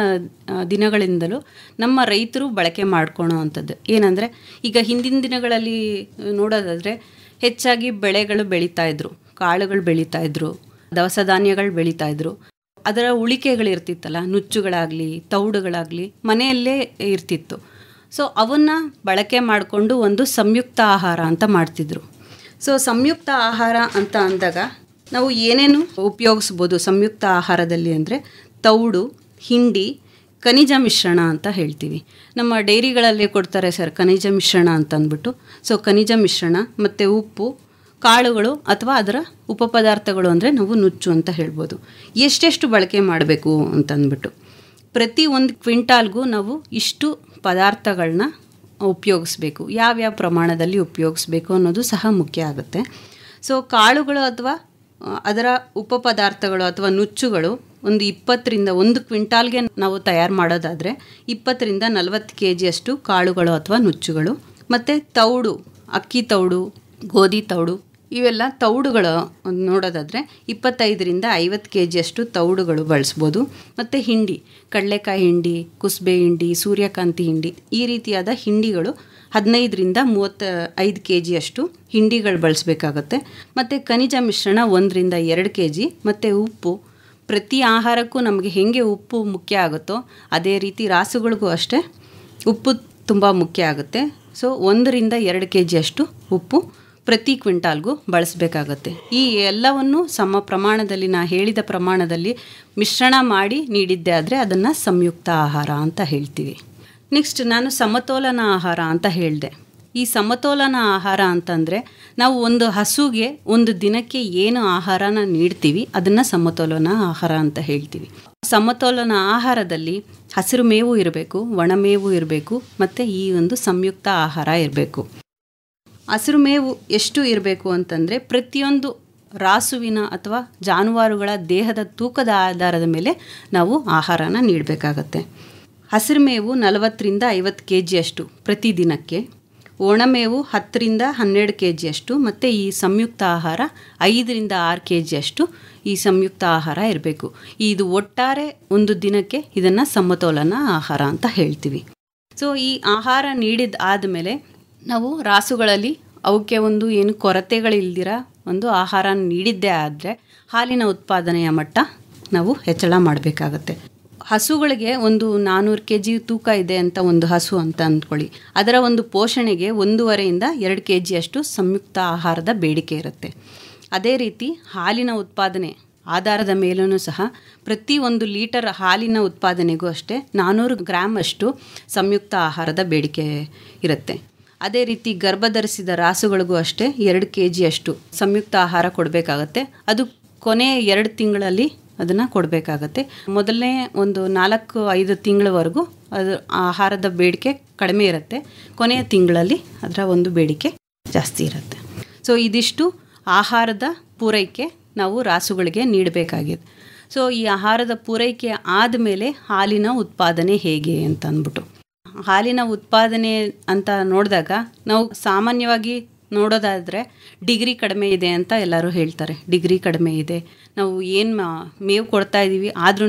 ದಿನಗಳಿಂದಲೂ ನಮ್ಮ ರೈತರು ಬಳಕೆ ಮಾಡ್ಕೊಳೋ ಅಂಥದ್ದು ಏನಂದರೆ ಈಗ ಹಿಂದಿನ ದಿನಗಳಲ್ಲಿ ನೋಡೋದಾದರೆ ಹೆಚ್ಚಾಗಿ ಬೆಳೆಗಳು ಬೆಳೀತಾ ಇದ್ರು ಕಾಳುಗಳು ಬೆಳೀತಾ ಇದ್ರು ದವಸ ಧಾನ್ಯಗಳು ಬೆಳೀತಾ ಇದ್ರು ಅದರ ಉಳಿಕೆಗಳಿರ್ತಿತ್ತಲ್ಲ ನುಚ್ಚುಗಳಾಗಲಿ ತೌಡುಗಳಾಗಲಿ ಮನೆಯಲ್ಲೇ ಇರ್ತಿತ್ತು ಸೊ ಅವನ್ನು ಬಳಕೆ ಮಾಡಿಕೊಂಡು ಒಂದು ಸಂಯುಕ್ತ ಆಹಾರ ಅಂತ ಮಾಡ್ತಿದ್ರು ಸೊ ಸಂಯುಕ್ತ ಆಹಾರ ಅಂತ ಅಂದಾಗ ನಾವು ಏನೇನು ಉಪಯೋಗಿಸ್ಬೋದು ಸಂಯುಕ್ತ ಆಹಾರದಲ್ಲಿ ಅಂದರೆ ತೌಡು ಹಿಂಡಿ ಖನಿಜ ಮಿಶ್ರಣ ಅಂತ ಹೇಳ್ತೀವಿ ನಮ್ಮ ಡೈರಿಗಳಲ್ಲಿ ಕೊಡ್ತಾರೆ ಸರ್ ಖನಿಜ ಮಿಶ್ರಣ ಅಂತ ಅಂದ್ಬಿಟ್ಟು ಸೊ ಖನಿಜ ಮಿಶ್ರಣ ಮತ್ತು ಉಪ್ಪು ಕಾಳುಗಳು ಅಥವಾ ಅದರ ಉಪಪದಾರ್ಥಗಳು ಅಂದರೆ ನಾವು ನುಚ್ಚು ಅಂತ ಹೇಳ್ಬೋದು ಎಷ್ಟೆಷ್ಟು ಬಳಕೆ ಮಾಡಬೇಕು ಅಂತಂದ್ಬಿಟ್ಟು ಪ್ರತಿ ಒಂದು ಕ್ವಿಂಟಾಲ್ಗೂ ನಾವು ಇಷ್ಟು ಪದಾರ್ಥಗಳನ್ನ ಉಪಯೋಗಿಸ್ಬೇಕು ಯಾವ್ಯಾವ ಪ್ರಮಾಣದಲ್ಲಿ ಉಪಯೋಗಿಸ್ಬೇಕು ಅನ್ನೋದು ಸಹ ಮುಖ್ಯ ಆಗುತ್ತೆ ಸೊ ಕಾಳುಗಳು ಅಥವಾ ಅದರ ಉಪಪದಾರ್ಥಗಳು ಅಥವಾ ನುಚ್ಚುಗಳು ಒಂದು ಇಪ್ಪತ್ತರಿಂದ ಒಂದು ಕ್ವಿಂಟಾಲ್ಗೆ ನಾವು ತಯಾರು ಮಾಡೋದಾದರೆ ಇಪ್ಪತ್ತರಿಂದ ನಲವತ್ತು ಕೆ ಜಿಯಷ್ಟು ಕಾಳುಗಳು ಅಥವಾ ನುಚ್ಚುಗಳು ಮತ್ತು ತೌಡು ಅಕ್ಕಿ ತೌಡು ಗೋಧಿ ತೌಡು ಇವೆಲ್ಲ ತೌಡುಗಳು ನೋಡೋದಾದರೆ ಇಪ್ಪತ್ತೈದರಿಂದ ಐವತ್ತು ಕೆ ಜಿಯಷ್ಟು ತೌಡುಗಳು ಬಳಸ್ಬೋದು ಮತ್ತು ಹಿಂಡಿ ಕಡಲೆಕಾಯಿ ಹಿಂಡಿ ಕುಸುಬೆ ಹಿಂಡಿ ಸೂರ್ಯಕಾಂತಿ ಹಿಂಡಿ ಈ ರೀತಿಯಾದ ಹಿಂಡಿಗಳು ಹದಿನೈದರಿಂದ ಮೂವತ್ತ ಐದು ಕೆ ಜಿಯಷ್ಟು ಹಿಂಡಿಗಳು ಬಳಸಬೇಕಾಗತ್ತೆ ಮತ್ತು ಖನಿಜ ಮಿಶ್ರಣ ಒಂದರಿಂದ ಎರಡು ಕೆ ಜಿ ಮತ್ತು ಉಪ್ಪು ಪ್ರತಿ ಆಹಾರಕ್ಕೂ ನಮಗೆ ಹೇಗೆ ಉಪ್ಪು ಮುಖ್ಯ ಆಗುತ್ತೋ ಅದೇ ರೀತಿ ರಾಸುಗಳಿಗೂ ಅಷ್ಟೇ ಉಪ್ಪು ತುಂಬ ಮುಖ್ಯ ಆಗುತ್ತೆ ಸೊ ಒಂದರಿಂದ ಎರಡು ಕೆ ಜಿಯಷ್ಟು ಉಪ್ಪು ಪ್ರತಿ ಕ್ವಿಂಟಾಲ್ಗೂ ಬಳಸಬೇಕಾಗತ್ತೆ ಈ ಎಲ್ಲವನ್ನು ಸಮ ಪ್ರಮಾಣದಲ್ಲಿ ನಾ ಹೇಳಿದ ಪ್ರಮಾಣದಲ್ಲಿ ಮಿಶ್ರಣ ಮಾಡಿ ನೀಡಿದ್ದೆ ಆದರೆ ಅದನ್ನು ಸಂಯುಕ್ತ ಆಹಾರ ಅಂತ ಹೇಳ್ತೀವಿ ನೆಕ್ಸ್ಟ್ ನಾನು ಸಮತೋಲನ ಆಹಾರ ಅಂತ ಹೇಳಿದೆ ಈ ಸಮತೋಲನ ಆಹಾರ ಅಂತಂದರೆ ನಾವು ಒಂದು ಹಸುಗೆ ಒಂದು ದಿನಕ್ಕೆ ಏನು ಆಹಾರನ ನೀಡ್ತೀವಿ ಅದನ್ನು ಸಮತೋಲನ ಆಹಾರ ಅಂತ ಹೇಳ್ತೀವಿ ಸಮತೋಲನ ಆಹಾರದಲ್ಲಿ ಹಸಿರು ಮೇವು ಇರಬೇಕು ಒಣಮೇವು ಇರಬೇಕು ಮತ್ತು ಈ ಒಂದು ಸಂಯುಕ್ತ ಆಹಾರ ಇರಬೇಕು ಹಸಿರು ಮೇವು ಎಷ್ಟು ಇರಬೇಕು ಅಂತಂದರೆ ಪ್ರತಿಯೊಂದು ರಾಸುವಿನ ಅಥವಾ ಜಾನುವಾರುಗಳ ದೇಹದ ತೂಕದ ಆಧಾರದ ಮೇಲೆ ನಾವು ಆಹಾರನ ನೀಡಬೇಕಾಗತ್ತೆ ಹಸಿರು ಮೇವು ನಲವತ್ತರಿಂದ ಐವತ್ತು ಕೆ ಜಿಯಷ್ಟು ಪ್ರತಿದಿನಕ್ಕೆ ಒಣಮೇವು ಹತ್ತರಿಂದ ಹನ್ನೆರಡು ಕೆ ಜಿಯಷ್ಟು ಮತ್ತು ಈ ಸಂಯುಕ್ತ ಆಹಾರ ಐದರಿಂದ ಆರು ಕೆ ಜಿಯಷ್ಟು ಈ ಸಂಯುಕ್ತ ಆಹಾರ ಇರಬೇಕು ಇದು ಒಟ್ಟಾರೆ ಒಂದು ದಿನಕ್ಕೆ ಇದನ್ನು ಸಮತೋಲನ ಆಹಾರ ಅಂತ ಹೇಳ್ತೀವಿ ಸೊ ಈ ಆಹಾರ ನೀಡಿದ ಆದಮೇಲೆ ನಾವು ರಾಸುಗಳಲ್ಲಿ ಅವಕ್ಕೆ ಒಂದು ಏನು ಕೊರತೆಗಳಿಲ್ದಿರ ಒಂದು ಆಹಾರ ನೀಡಿದ್ದೇ ಆದರೆ ಹಾಲಿನ ಉತ್ಪಾದನೆಯ ಮಟ್ಟ ನಾವು ಹೆಚ್ಚಳ ಮಾಡಬೇಕಾಗತ್ತೆ ಹಸುಗಳಿಗೆ ಒಂದು ನಾನ್ನೂರು ಕೆ ಜಿ ತೂಕ ಇದೆ ಅಂತ ಒಂದು ಹಸು ಅಂತ ಅಂದ್ಕೊಳ್ಳಿ ಅದರ ಒಂದು ಪೋಷಣೆಗೆ ಒಂದೂವರೆಯಿಂದ ಎರಡು ಕೆ ಜಿಯಷ್ಟು ಸಂಯುಕ್ತ ಆಹಾರದ ಬೇಡಿಕೆ ಇರುತ್ತೆ ಅದೇ ರೀತಿ ಹಾಲಿನ ಉತ್ಪಾದನೆ ಆಧಾರದ ಮೇಲೂ ಸಹ ಪ್ರತಿ ಒಂದು ಲೀಟರ್ ಹಾಲಿನ ಉತ್ಪಾದನೆಗೂ ಅಷ್ಟೇ ನಾನ್ನೂರು ಗ್ರಾಮ್ ಅಷ್ಟು ಸಂಯುಕ್ತ ಆಹಾರದ ಬೇಡಿಕೆ ಇರುತ್ತೆ ಅದೇ ರೀತಿ ಗರ್ಭಧರಿಸಿದ ರಾಸುಗಳಿಗೂ ಅಷ್ಟೇ ಎರಡು ಕೆ ಜಿಯಷ್ಟು ಸಂಯುಕ್ತ ಆಹಾರ ಕೊಡಬೇಕಾಗತ್ತೆ ಅದು ಕೊನೆ ಎರಡು ತಿಂಗಳಲ್ಲಿ ಅದನ್ನು ಕೊಡಬೇಕಾಗತ್ತೆ ಮೊದಲನೇ ಒಂದು ನಾಲ್ಕು ಐದು ತಿಂಗಳವರೆಗೂ ಅದು ಆಹಾರದ ಬೇಡಿಕೆ ಕಡಿಮೆ ಇರುತ್ತೆ ಕೊನೆಯ ತಿಂಗಳಲ್ಲಿ ಅದರ ಒಂದು ಬೇಡಿಕೆ ಜಾಸ್ತಿ ಇರುತ್ತೆ ಸೊ ಇದಿಷ್ಟು ಆಹಾರದ ಪೂರೈಕೆ ನಾವು ರಾಸುಗಳಿಗೆ ನೀಡಬೇಕಾಗಿದೆ ಸೊ ಈ ಆಹಾರದ ಪೂರೈಕೆ ಆದಮೇಲೆ ಹಾಲಿನ ಉತ್ಪಾದನೆ ಹೇಗೆ ಅಂತ ಅಂದ್ಬಿಟ್ಟು ಹಾಲಿನ ಉತ್ಪಾದನೆ ಅಂತ ನೋಡಿದಾಗ ನಾವು ಸಾಮಾನ್ಯವಾಗಿ ನೋಡೋದಾದರೆ ಡಿಗ್ರಿ ಕಡಿಮೆ ಇದೆ ಅಂತ ಎಲ್ಲರೂ ಹೇಳ್ತಾರೆ ಡಿಗ್ರಿ ಕಡಿಮೆ ಇದೆ ನಾವು ಏನು ಮೇವು ಕೊಡ್ತಾ ಇದ್ದೀವಿ ಆದ್ರೂ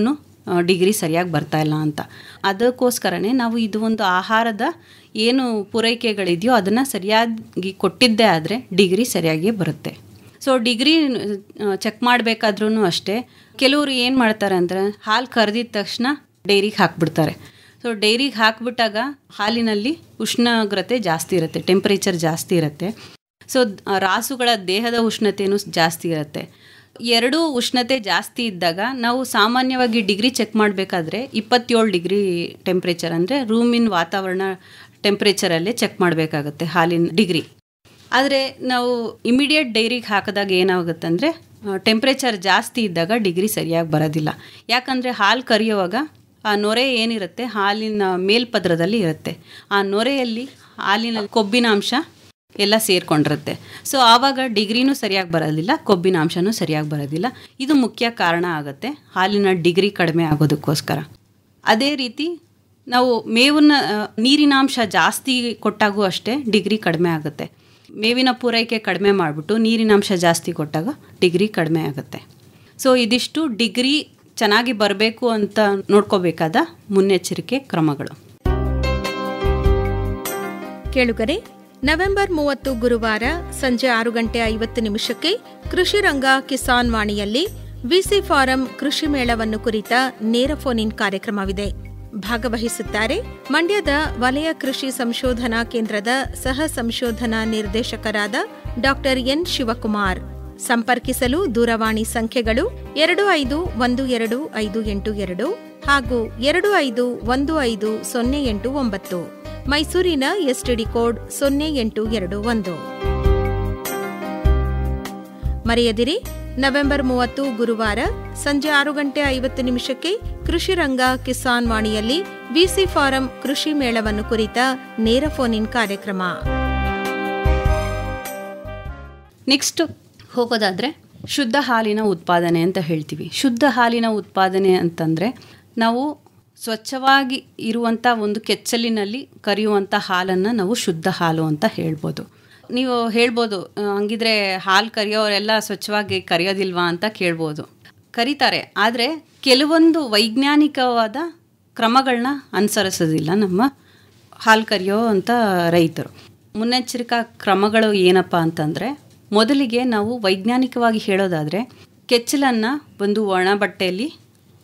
ಡಿಗ್ರಿ ಸರಿಯಾಗಿ ಬರ್ತಾ ಇಲ್ಲ ಅಂತ ಅದಕ್ಕೋಸ್ಕರನೇ ನಾವು ಇದು ಒಂದು ಆಹಾರದ ಏನು ಪೂರೈಕೆಗಳಿದೆಯೋ ಅದನ್ನು ಸರಿಯಾಗಿ ಕೊಟ್ಟಿದ್ದೇ ಆದರೆ ಡಿಗ್ರಿ ಸರಿಯಾಗಿ ಬರುತ್ತೆ ಸೊ ಡಿಗ್ರಿ ಚೆಕ್ ಮಾಡಬೇಕಾದ್ರೂ ಅಷ್ಟೇ ಕೆಲವರು ಏನು ಮಾಡ್ತಾರೆ ಅಂದರೆ ಹಾಲು ಕರೆದಿದ ತಕ್ಷಣ ಡೈರಿಗೆ ಹಾಕ್ಬಿಡ್ತಾರೆ ಸೊ ಡೈರಿಗೆ ಹಾಕಿಬಿಟ್ಟಾಗ ಹಾಲಿನಲ್ಲಿ ಉಷ್ಣಾಗ್ರತೆ ಜಾಸ್ತಿ ಇರುತ್ತೆ ಟೆಂಪ್ರೇಚರ್ ಜಾಸ್ತಿ ಇರುತ್ತೆ ಸೊ ರಾಸುಗಳ ದೇಹದ ಉಷ್ಣತೆಯೂ ಜಾಸ್ತಿ ಇರುತ್ತೆ ಎರಡೂ ಉಷ್ಣತೆ ಜಾಸ್ತಿ ಇದ್ದಾಗ ನಾವು ಸಾಮಾನ್ಯವಾಗಿ ಡಿಗ್ರಿ ಚೆಕ್ ಮಾಡಬೇಕಾದ್ರೆ ಇಪ್ಪತ್ತೇಳು ಡಿಗ್ರಿ ಟೆಂಪ್ರೇಚರ್ ಅಂದರೆ ರೂಮಿನ ವಾತಾವರಣ ಟೆಂಪ್ರೇಚರಲ್ಲೇ ಚೆಕ್ ಮಾಡಬೇಕಾಗುತ್ತೆ ಹಾಲಿನ ಡಿಗ್ರಿ ಆದರೆ ನಾವು ಇಮಿಡಿಯೇಟ್ ಡೈರಿಗೆ ಹಾಕಿದಾಗ ಏನಾಗುತ್ತೆ ಅಂದರೆ ಟೆಂಪ್ರೇಚರ್ ಜಾಸ್ತಿ ಇದ್ದಾಗ ಡಿಗ್ರಿ ಸರಿಯಾಗಿ ಬರೋದಿಲ್ಲ ಯಾಕಂದರೆ ಹಾಲು ಕರೆಯುವಾಗ ಆ ನೊರೆ ಏನಿರುತ್ತೆ ಹಾಲಿನ ಮೇಲ್ಪದ್ರದಲ್ಲಿ ಇರುತ್ತೆ ಆ ನೊರೆಯಲ್ಲಿ ಹಾಲಿನ ಕೊಬ್ಬಿನಾಂಶ ಎಲ್ಲ ಸೇರಿಕೊಂಡಿರುತ್ತೆ ಸೊ ಆವಾಗ ಡಿಗ್ರಿನೂ ಸರಿಯಾಗಿ ಬರೋದಿಲ್ಲ ಕೊಬ್ಬಿನ ಅಂಶನೂ ಸರಿಯಾಗಿ ಬರೋದಿಲ್ಲ ಇದು ಮುಖ್ಯ ಕಾರಣ ಆಗುತ್ತೆ ಹಾಲಿನ ಡಿಗ್ರಿ ಕಡಿಮೆ ಆಗೋದಕ್ಕೋಸ್ಕರ ಅದೇ ರೀತಿ ನಾವು ಮೇವನ್ನ ನೀರಿನಾಂಶ ಜಾಸ್ತಿ ಕೊಟ್ಟಾಗೂ ಅಷ್ಟೇ ಡಿಗ್ರಿ ಕಡಿಮೆ ಆಗುತ್ತೆ ಮೇವಿನ ಪೂರೈಕೆ ಕಡಿಮೆ ಮಾಡಿಬಿಟ್ಟು ನೀರಿನಾಂಶ ಜಾಸ್ತಿ ಕೊಟ್ಟಾಗ ಡಿಗ್ರಿ ಕಡಿಮೆ ಆಗುತ್ತೆ ಸೊ ಇದಿಷ್ಟು ಡಿಗ್ರಿ ಚೆನ್ನಾಗಿ ಬರಬೇಕು ಅಂತ ನೋಡ್ಕೋಬೇಕಾದ ಮುನ್ನೆಚ್ಚರಿಕೆ ಕ್ರಮಗಳು ಕೇಳುಗರೆ ನವೆಂಬರ್ ಮೂವತ್ತು ಗುರುವಾರ ಸಂಜೆ ಆರು ಗಂಟೆ ಐವತ್ತು ನಿಮಿಷಕ್ಕೆ ಕೃಷಿ ರಂಗ ಕಿಸಾನ್ ವಾಣಿಯಲ್ಲಿ ವಿಸಿ ಫಾರಂ ಕೃಷಿ ಮೇಳವನ್ನು ಕುರಿತ ನೇರ ಫೋನ್ ಇನ್ ಕಾರ್ಯಕ್ರಮವಿದೆ ಭಾಗವಹಿಸುತ್ತಾರೆ ಮಂಡ್ಯದ ವಲಯ ಕೃಷಿ ಸಂಶೋಧನಾ ಕೇಂದ್ರದ ಸಹ ಸಂಶೋಧನಾ ನಿರ್ದೇಶಕರಾದ ಡಾಕ್ಟರ್ ಎನ್ ಶಿವಕುಮಾರ್ ಸಂಪರ್ಕಿಸಲು ದೂರವಾಣಿ ಸಂಖ್ಯೆಗಳು ಎರಡು ಐದು ಒಂದು ಎರಡು ಐದು ಎಂಟು ಎರಡು ಹಾಗೂ ಎರಡು ಐದು ಒಂದು ಐದು ಸೊನ್ನೆ ಎಂಟು ಒಂಬತ್ತು ಮೈಸೂರಿನ ಎಸ್ಟಿಡಿ ಕೋಡ್ ಸೊನ್ನೆ ಎಂಟು ಎರಡು ಒಂದು ಮರೆಯದಿರಿ ನವೆಂಬರ್ ಮೂವತ್ತು ಗುರುವಾರ ಸಂಜೆ ಆರು ಗಂಟೆ ಐವತ್ತು ನಿಮಿಷಕ್ಕೆ ಕೃಷಿ ರಂಗ ಕಿಸಾನ್ ವಾಣಿಯಲ್ಲಿ ಬಿಸಿ ಫಾರಂ ಕೃಷಿ ಮೇಳವನ್ನು ಕುರಿತ ನೇರ ಫೋನ್ ಇನ್ ಕಾರ್ಯಕ್ರಮ ನೆಕ್ಸ್ಟ್ ಹೋಗೋದಾದರೆ ಶುದ್ಧ ಹಾಲಿನ ಉತ್ಪಾದನೆ ಅಂತ ಹೇಳ್ತೀವಿ ಶುದ್ಧ ಹಾಲಿನ ಉತ್ಪಾದನೆ ಅಂತಂದರೆ ನಾವು ಸ್ವಚ್ಛವಾಗಿ ಇರುವಂಥ ಒಂದು ಕೆಚ್ಚಲಿನಲ್ಲಿ ಕರೆಯುವಂಥ ಹಾಲನ್ನು ನಾವು ಶುದ್ಧ ಹಾಲು ಅಂತ ಹೇಳ್ಬೋದು ನೀವು ಹೇಳ್ಬೋದು ಹಂಗಿದ್ರೆ ಹಾಲು ಕರೆಯೋರೆಲ್ಲ ಸ್ವಚ್ಛವಾಗಿ ಕರೆಯೋದಿಲ್ವಾ ಅಂತ ಕೇಳ್ಬೋದು ಕರೀತಾರೆ ಆದರೆ ಕೆಲವೊಂದು ವೈಜ್ಞಾನಿಕವಾದ ಕ್ರಮಗಳನ್ನ ಅನುಸರಿಸೋದಿಲ್ಲ ನಮ್ಮ ಹಾಲು ಕರೆಯೋ ಅಂತ ರೈತರು ಮುನ್ನೆಚ್ಚರಿಕಾ ಕ್ರಮಗಳು ಏನಪ್ಪ ಅಂತಂದರೆ ಮೊದಲಿಗೆ ನಾವು ವೈಜ್ಞಾನಿಕವಾಗಿ ಹೇಳೋದಾದರೆ ಕೆಚ್ಚಲನ್ನು ಒಂದು ಒಣ ಬಟ್ಟೆಯಲ್ಲಿ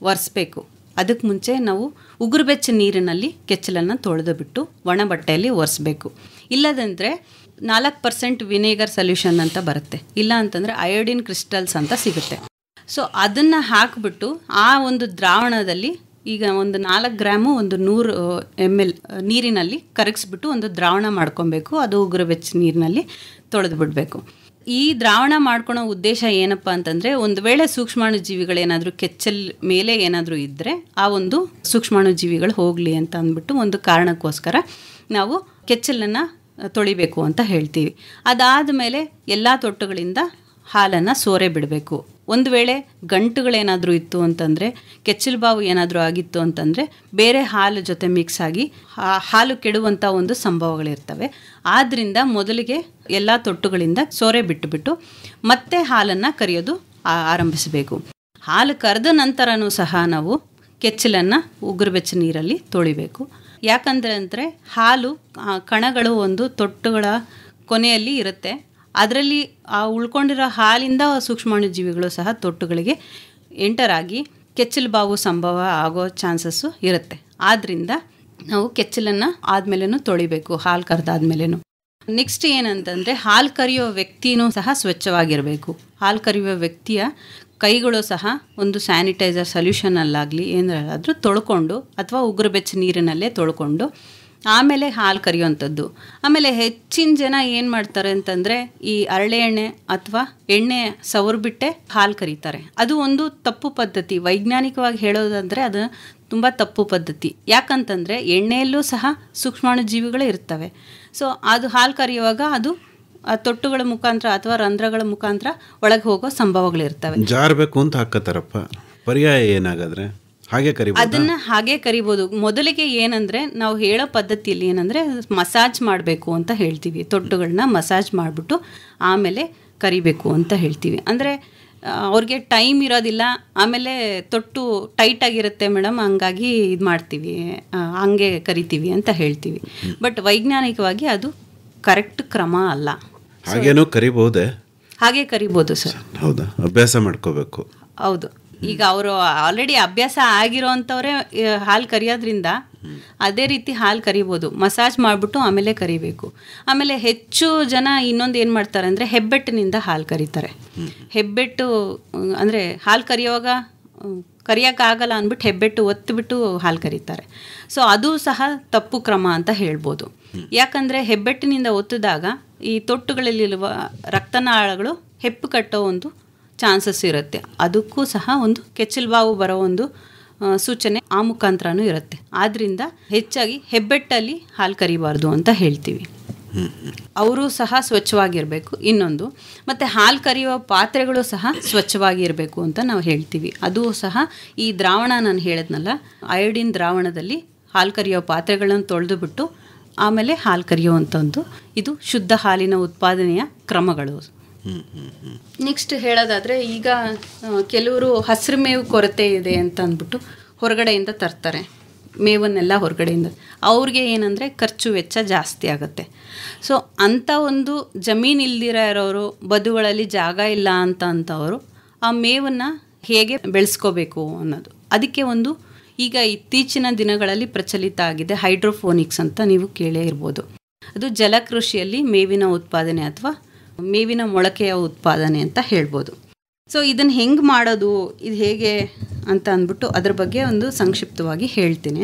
ಒರೆಸ್ಬೇಕು ಅದಕ್ಕೆ ಮುಂಚೆ ನಾವು ಉಗುರು ಬೆಚ್ಚ ನೀರಿನಲ್ಲಿ ಕೆಚ್ಚಲನ್ನು ತೊಳೆದು ಬಿಟ್ಟು ಒಣ ಬಟ್ಟೆಯಲ್ಲಿ ಒರೆಸ್ಬೇಕು ಇಲ್ಲದಂದರೆ ನಾಲ್ಕು ಪರ್ಸೆಂಟ್ ವಿನೇಗರ್ ಸೊಲ್ಯೂಷನ್ ಅಂತ ಬರುತ್ತೆ ಇಲ್ಲ ಅಂತಂದರೆ ಅಯೋಡಿನ್ ಕ್ರಿಸ್ಟಲ್ಸ್ ಅಂತ ಸಿಗುತ್ತೆ ಸೊ ಅದನ್ನು ಹಾಕಿಬಿಟ್ಟು ಆ ಒಂದು ದ್ರಾವಣದಲ್ಲಿ ಈಗ ಒಂದು ನಾಲ್ಕು ಗ್ರಾಮು ಒಂದು ನೂರು ಎಮ್ ಎಲ್ ನೀರಿನಲ್ಲಿ ಕರಗಿಸ್ಬಿಟ್ಟು ಒಂದು ದ್ರಾವಣ ಮಾಡ್ಕೊಬೇಕು ಅದು ಉಗುರು ಬೆಚ್ಚ ನೀರಿನಲ್ಲಿ ತೊಳೆದು ಬಿಡಬೇಕು ಈ ದ್ರಾವಣ ಮಾಡ್ಕೊಳೋ ಉದ್ದೇಶ ಏನಪ್ಪ ಅಂತಂದರೆ ಒಂದು ವೇಳೆ ಸೂಕ್ಷ್ಮಾಣು ಜೀವಿಗಳೇನಾದರೂ ಕೆಚ್ಚಲ್ ಮೇಲೆ ಏನಾದರೂ ಇದ್ದರೆ ಆ ಒಂದು ಸೂಕ್ಷ್ಮಾಣು ಜೀವಿಗಳು ಹೋಗಲಿ ಅಂತ ಅಂದ್ಬಿಟ್ಟು ಒಂದು ಕಾರಣಕ್ಕೋಸ್ಕರ ನಾವು ಕೆಚ್ಚಲನ್ನು ತೊಳಿಬೇಕು ಅಂತ ಹೇಳ್ತೀವಿ ಅದಾದ ಮೇಲೆ ಎಲ್ಲ ತೊಟ್ಟುಗಳಿಂದ ಹಾಲನ್ನು ಸೋರೆ ಬಿಡಬೇಕು ಒಂದು ವೇಳೆ ಗಂಟುಗಳೇನಾದರೂ ಇತ್ತು ಅಂತಂದರೆ ಕೆಚ್ಚಲುಬಾವು ಏನಾದರೂ ಆಗಿತ್ತು ಅಂತಂದರೆ ಬೇರೆ ಹಾಲು ಜೊತೆ ಮಿಕ್ಸ್ ಆಗಿ ಹಾಲು ಕೆಡುವಂಥ ಒಂದು ಸಂಭವಗಳಿರ್ತವೆ ಆದ್ದರಿಂದ ಮೊದಲಿಗೆ ಎಲ್ಲ ತೊಟ್ಟುಗಳಿಂದ ಸೋರೆ ಬಿಟ್ಟುಬಿಟ್ಟು ಮತ್ತೆ ಹಾಲನ್ನು ಕರೆಯೋದು ಆರಂಭಿಸಬೇಕು ಹಾಲು ಕರೆದ ನಂತರನೂ ಸಹ ನಾವು ಕೆಚ್ಚಲನ್ನು ಉಗುರು ಬೆಚ್ಚ ನೀರಲ್ಲಿ ತೊಳಿಬೇಕು ಯಾಕಂದರೆ ಅಂದರೆ ಹಾಲು ಕಣಗಳು ಒಂದು ತೊಟ್ಟುಗಳ ಕೊನೆಯಲ್ಲಿ ಇರುತ್ತೆ ಅದರಲ್ಲಿ ಆ ಉಳ್ಕೊಂಡಿರೋ ಹಾಲಿಂದ ಸೂಕ್ಷ್ಮಾಣು ಜೀವಿಗಳು ಸಹ ತೊಟ್ಟುಗಳಿಗೆ ಎಂಟರಾಗಿ ಕೆಚ್ಚಲು ಬಾವು ಸಂಭವ ಆಗೋ ಚಾನ್ಸಸ್ಸು ಇರುತ್ತೆ ಆದ್ದರಿಂದ ನಾವು ಕೆಚ್ಚಲನ್ನು ಆದಮೇಲೇ ತೊಳಿಬೇಕು ಹಾಲು ಮೇಲೆ ನೆಕ್ಸ್ಟ್ ಏನಂತಂದರೆ ಹಾಲು ಕರೆಯೋ ವ್ಯಕ್ತಿನೂ ಸಹ ಸ್ವಚ್ಛವಾಗಿರಬೇಕು ಹಾಲು ಕರೆಯುವ ವ್ಯಕ್ತಿಯ ಕೈಗಳು ಸಹ ಒಂದು ಸ್ಯಾನಿಟೈಸರ್ ಸೊಲ್ಯೂಷನಲ್ಲಾಗಲಿ ಏನಾದರೂ ತೊಳ್ಕೊಂಡು ಅಥವಾ ಉಗುರು ಬೆಚ್ಚ ನೀರಿನಲ್ಲೇ ತೊಳ್ಕೊಂಡು ಆಮೇಲೆ ಹಾಲು ಕರೆಯುವಂಥದ್ದು ಆಮೇಲೆ ಹೆಚ್ಚಿನ ಜನ ಏನು ಮಾಡ್ತಾರೆ ಅಂತಂದರೆ ಈ ಅರಳೆ ಎಣ್ಣೆ ಅಥವಾ ಎಣ್ಣೆ ಸವರ್ಬಿಟ್ಟೆ ಹಾಲು ಕರೀತಾರೆ ಅದು ಒಂದು ತಪ್ಪು ಪದ್ಧತಿ ವೈಜ್ಞಾನಿಕವಾಗಿ ಹೇಳೋದಂದರೆ ಅದು ತುಂಬ ತಪ್ಪು ಪದ್ಧತಿ ಯಾಕಂತಂದರೆ ಎಣ್ಣೆಯಲ್ಲೂ ಸಹ ಸೂಕ್ಷ್ಮಾಣು ಜೀವಿಗಳು ಇರ್ತವೆ ಸೊ ಅದು ಹಾಲು ಕರೆಯುವಾಗ ಅದು ತೊಟ್ಟುಗಳ ಮುಖಾಂತರ ಅಥವಾ ರಂಧ್ರಗಳ ಮುಖಾಂತರ ಒಳಗೆ ಹೋಗೋ ಸಂಭವಗಳಿರ್ತವೆ ಜಾರಬೇಕು ಅಂತ ಹಾಕತ್ತಾರಪ್ಪ ಪರ್ಯಾಯ ಏನಾಗಾದ್ರೆ ಹಾಗೆ ಅದನ್ನ ಹಾಗೆ ಕರಿಬೋದು ಮೊದಲಿಗೆ ಏನಂದ್ರೆ ನಾವು ಹೇಳೋ ಪದ್ಧತಿಯಲ್ಲಿ ಏನಂದ್ರೆ ಮಸಾಜ್ ಮಾಡಬೇಕು ಅಂತ ಹೇಳ್ತೀವಿ ತೊಟ್ಟುಗಳನ್ನ ಮಸಾಜ್ ಮಾಡಿಬಿಟ್ಟು ಆಮೇಲೆ ಕರಿಬೇಕು ಅಂತ ಹೇಳ್ತೀವಿ ಅಂದರೆ ಅವ್ರಿಗೆ ಟೈಮ್ ಇರೋದಿಲ್ಲ ಆಮೇಲೆ ತೊಟ್ಟು ಟೈಟ್ ಆಗಿರುತ್ತೆ ಮೇಡಮ್ ಹಂಗಾಗಿ ಇದು ಮಾಡ್ತೀವಿ ಹಂಗೆ ಕರಿತೀವಿ ಅಂತ ಹೇಳ್ತೀವಿ ಬಟ್ ವೈಜ್ಞಾನಿಕವಾಗಿ ಅದು ಕರೆಕ್ಟ್ ಕ್ರಮ ಅಲ್ಲ ಹಾಗೇನೋ ಕರಿಬಹುದೇ ಹಾಗೆ ಕರಿಬೋದು ಸರ್ ಹೌದಾ ಅಭ್ಯಾಸ ಮಾಡ್ಕೋಬೇಕು ಹೌದು ಈಗ ಅವರು ಆಲ್ರೆಡಿ ಅಭ್ಯಾಸ ಅಂಥವ್ರೆ ಹಾಲು ಕರಿಯೋದ್ರಿಂದ ಅದೇ ರೀತಿ ಹಾಲು ಕರಿಬೋದು ಮಸಾಜ್ ಮಾಡಿಬಿಟ್ಟು ಆಮೇಲೆ ಕರಿಬೇಕು ಆಮೇಲೆ ಹೆಚ್ಚು ಜನ ಇನ್ನೊಂದು ಏನು ಮಾಡ್ತಾರೆ ಅಂದರೆ ಹೆಬ್ಬೆಟ್ಟಿನಿಂದ ಹಾಲು ಕರೀತಾರೆ ಹೆಬ್ಬೆಟ್ಟು ಅಂದರೆ ಹಾಲು ಕರಿಯೋವಾಗ ಕರಿಯೋಕ್ಕಾಗಲ್ಲ ಅಂದ್ಬಿಟ್ಟು ಹೆಬ್ಬೆಟ್ಟು ಒತ್ತುಬಿಟ್ಟು ಹಾಲು ಕರೀತಾರೆ ಸೊ ಅದು ಸಹ ತಪ್ಪು ಕ್ರಮ ಅಂತ ಹೇಳ್ಬೋದು ಯಾಕಂದರೆ ಹೆಬ್ಬೆಟ್ಟಿನಿಂದ ಒತ್ತಿದಾಗ ಈ ತೊಟ್ಟುಗಳಲ್ಲಿರುವ ರಕ್ತನಾಳಗಳು ಹೆಪ್ಪು ಕಟ್ಟೋ ಒಂದು ಚಾನ್ಸಸ್ ಇರುತ್ತೆ ಅದಕ್ಕೂ ಸಹ ಒಂದು ಕೆಚ್ಚಲುಬಾವು ಬರೋ ಒಂದು ಸೂಚನೆ ಆ ಮುಖಾಂತರನೂ ಇರುತ್ತೆ ಆದ್ದರಿಂದ ಹೆಚ್ಚಾಗಿ ಹೆಬ್ಬೆಟ್ಟಲ್ಲಿ ಹಾಲು ಕರಿಬಾರ್ದು ಅಂತ ಹೇಳ್ತೀವಿ ಅವರು ಸಹ ಸ್ವಚ್ಛವಾಗಿರಬೇಕು ಇನ್ನೊಂದು ಮತ್ತು ಹಾಲು ಕರೆಯುವ ಪಾತ್ರೆಗಳು ಸಹ ಸ್ವಚ್ಛವಾಗಿರಬೇಕು ಅಂತ ನಾವು ಹೇಳ್ತೀವಿ ಅದು ಸಹ ಈ ದ್ರಾವಣ ನಾನು ಹೇಳಿದ್ನಲ್ಲ ಅಯೋಡಿನ್ ದ್ರಾವಣದಲ್ಲಿ ಹಾಲು ಕರೆಯೋ ಪಾತ್ರೆಗಳನ್ನು ತೊಳೆದು ಬಿಟ್ಟು ಆಮೇಲೆ ಹಾಲು ಕರೆಯುವಂಥದ್ದು ಇದು ಶುದ್ಧ ಹಾಲಿನ ಉತ್ಪಾದನೆಯ ಕ್ರಮಗಳು ನೆಕ್ಸ್ಟ್ ಹೇಳೋದಾದರೆ ಈಗ ಕೆಲವರು ಹಸಿರು ಮೇವು ಕೊರತೆ ಇದೆ ಅಂತ ಅಂದ್ಬಿಟ್ಟು ಹೊರಗಡೆಯಿಂದ ತರ್ತಾರೆ ಮೇವನ್ನೆಲ್ಲ ಹೊರಗಡೆಯಿಂದ ಅವ್ರಿಗೆ ಏನಂದರೆ ಖರ್ಚು ವೆಚ್ಚ ಜಾಸ್ತಿ ಆಗುತ್ತೆ ಸೊ ಅಂಥ ಒಂದು ಜಮೀನ್ ಇಲ್ದಿರೋರು ಬದುಗಳಲ್ಲಿ ಜಾಗ ಇಲ್ಲ ಅಂತ ಅಂತವರು ಆ ಮೇವನ್ನು ಹೇಗೆ ಬೆಳೆಸ್ಕೋಬೇಕು ಅನ್ನೋದು ಅದಕ್ಕೆ ಒಂದು ಈಗ ಇತ್ತೀಚಿನ ದಿನಗಳಲ್ಲಿ ಪ್ರಚಲಿತ ಆಗಿದೆ ಹೈಡ್ರೋಫೋನಿಕ್ಸ್ ಅಂತ ನೀವು ಕೇಳೇ ಇರ್ಬೋದು ಅದು ಜಲಕೃಷಿಯಲ್ಲಿ ಮೇವಿನ ಉತ್ಪಾದನೆ ಅಥವಾ ಮೇವಿನ ಮೊಳಕೆಯ ಉತ್ಪಾದನೆ ಅಂತ ಹೇಳ್ಬೋದು ಸೊ ಇದನ್ನು ಹೆಂಗೆ ಮಾಡೋದು ಇದು ಹೇಗೆ ಅಂತ ಅಂದ್ಬಿಟ್ಟು ಅದ್ರ ಬಗ್ಗೆ ಒಂದು ಸಂಕ್ಷಿಪ್ತವಾಗಿ ಹೇಳ್ತೀನಿ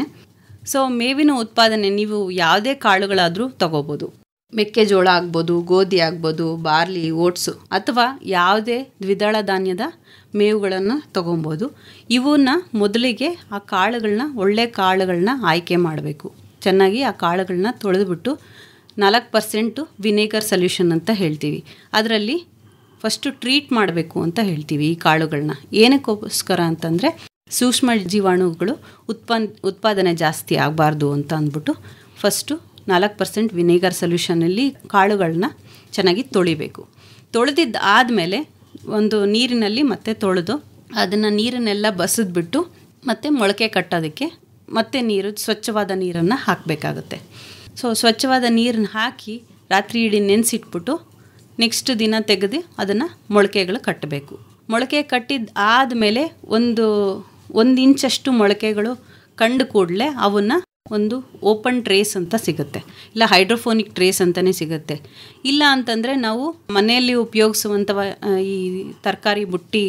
ಸೊ ಮೇವಿನ ಉತ್ಪಾದನೆ ನೀವು ಯಾವುದೇ ಕಾಳುಗಳಾದರೂ ತಗೋಬೋದು ಮೆಕ್ಕೆಜೋಳ ಆಗ್ಬೋದು ಗೋಧಿ ಆಗ್ಬೋದು ಬಾರ್ಲಿ ಓಟ್ಸು ಅಥವಾ ಯಾವುದೇ ದ್ವಿದಳ ಧಾನ್ಯದ ಮೇವುಗಳನ್ನು ತಗೊಬೋದು ಇವನ್ನ ಮೊದಲಿಗೆ ಆ ಕಾಳುಗಳನ್ನ ಒಳ್ಳೆ ಕಾಳುಗಳನ್ನ ಆಯ್ಕೆ ಮಾಡಬೇಕು ಚೆನ್ನಾಗಿ ಆ ಕಾಳುಗಳನ್ನ ತೊಳೆದುಬಿಟ್ಟು ನಾಲ್ಕು ಪರ್ಸೆಂಟು ವಿನೇಗರ್ ಸೊಲ್ಯೂಷನ್ ಅಂತ ಹೇಳ್ತೀವಿ ಅದರಲ್ಲಿ ಫಸ್ಟು ಟ್ರೀಟ್ ಮಾಡಬೇಕು ಅಂತ ಹೇಳ್ತೀವಿ ಈ ಕಾಳುಗಳನ್ನ ಏನಕ್ಕೋಸ್ಕರ ಅಂತಂದರೆ ಸೂಕ್ಷ್ಮ ಜೀವಾಣುಗಳು ಉತ್ಪನ್ ಉತ್ಪಾದನೆ ಜಾಸ್ತಿ ಆಗಬಾರ್ದು ಅಂತ ಅಂದ್ಬಿಟ್ಟು ಫಸ್ಟು ನಾಲ್ಕು ಪರ್ಸೆಂಟ್ ವಿನೇಗರ್ ಸಲ್ಯೂಷನಲ್ಲಿ ಕಾಳುಗಳನ್ನ ಚೆನ್ನಾಗಿ ತೊಳಿಬೇಕು ತೊಳೆದಿದ್ದು ಆದಮೇಲೆ ಒಂದು ನೀರಿನಲ್ಲಿ ಮತ್ತೆ ತೊಳೆದು ಅದನ್ನು ನೀರನ್ನೆಲ್ಲ ಬಸಿದ್ಬಿಟ್ಟು ಮತ್ತೆ ಮೊಳಕೆ ಕಟ್ಟೋದಕ್ಕೆ ಮತ್ತೆ ನೀರು ಸ್ವಚ್ಛವಾದ ನೀರನ್ನು ಹಾಕಬೇಕಾಗುತ್ತೆ ಸೊ ಸ್ವಚ್ಛವಾದ ನೀರನ್ನ ಹಾಕಿ ರಾತ್ರಿ ಇಡೀ ನೆನೆಸಿಟ್ಬಿಟ್ಟು ನೆಕ್ಸ್ಟ್ ದಿನ ತೆಗೆದು ಅದನ್ನು ಮೊಳಕೆಗಳು ಕಟ್ಟಬೇಕು ಮೊಳಕೆ ಕಟ್ಟಿದ ಆದಮೇಲೆ ಒಂದು ಒಂದು ಇಂಚಷ್ಟು ಮೊಳಕೆಗಳು ಕಂಡು ಕೂಡಲೇ ಅವನ್ನು ಒಂದು ಓಪನ್ ಟ್ರೇಸ್ ಅಂತ ಸಿಗುತ್ತೆ ಇಲ್ಲ ಹೈಡ್ರೋಫೋನಿಕ್ ಟ್ರೇಸ್ ಅಂತಲೇ ಸಿಗುತ್ತೆ ಇಲ್ಲ ಅಂತಂದರೆ ನಾವು ಮನೆಯಲ್ಲಿ ಉಪಯೋಗಿಸುವಂಥ ಈ ತರಕಾರಿ ಬುಟ್ಟಿ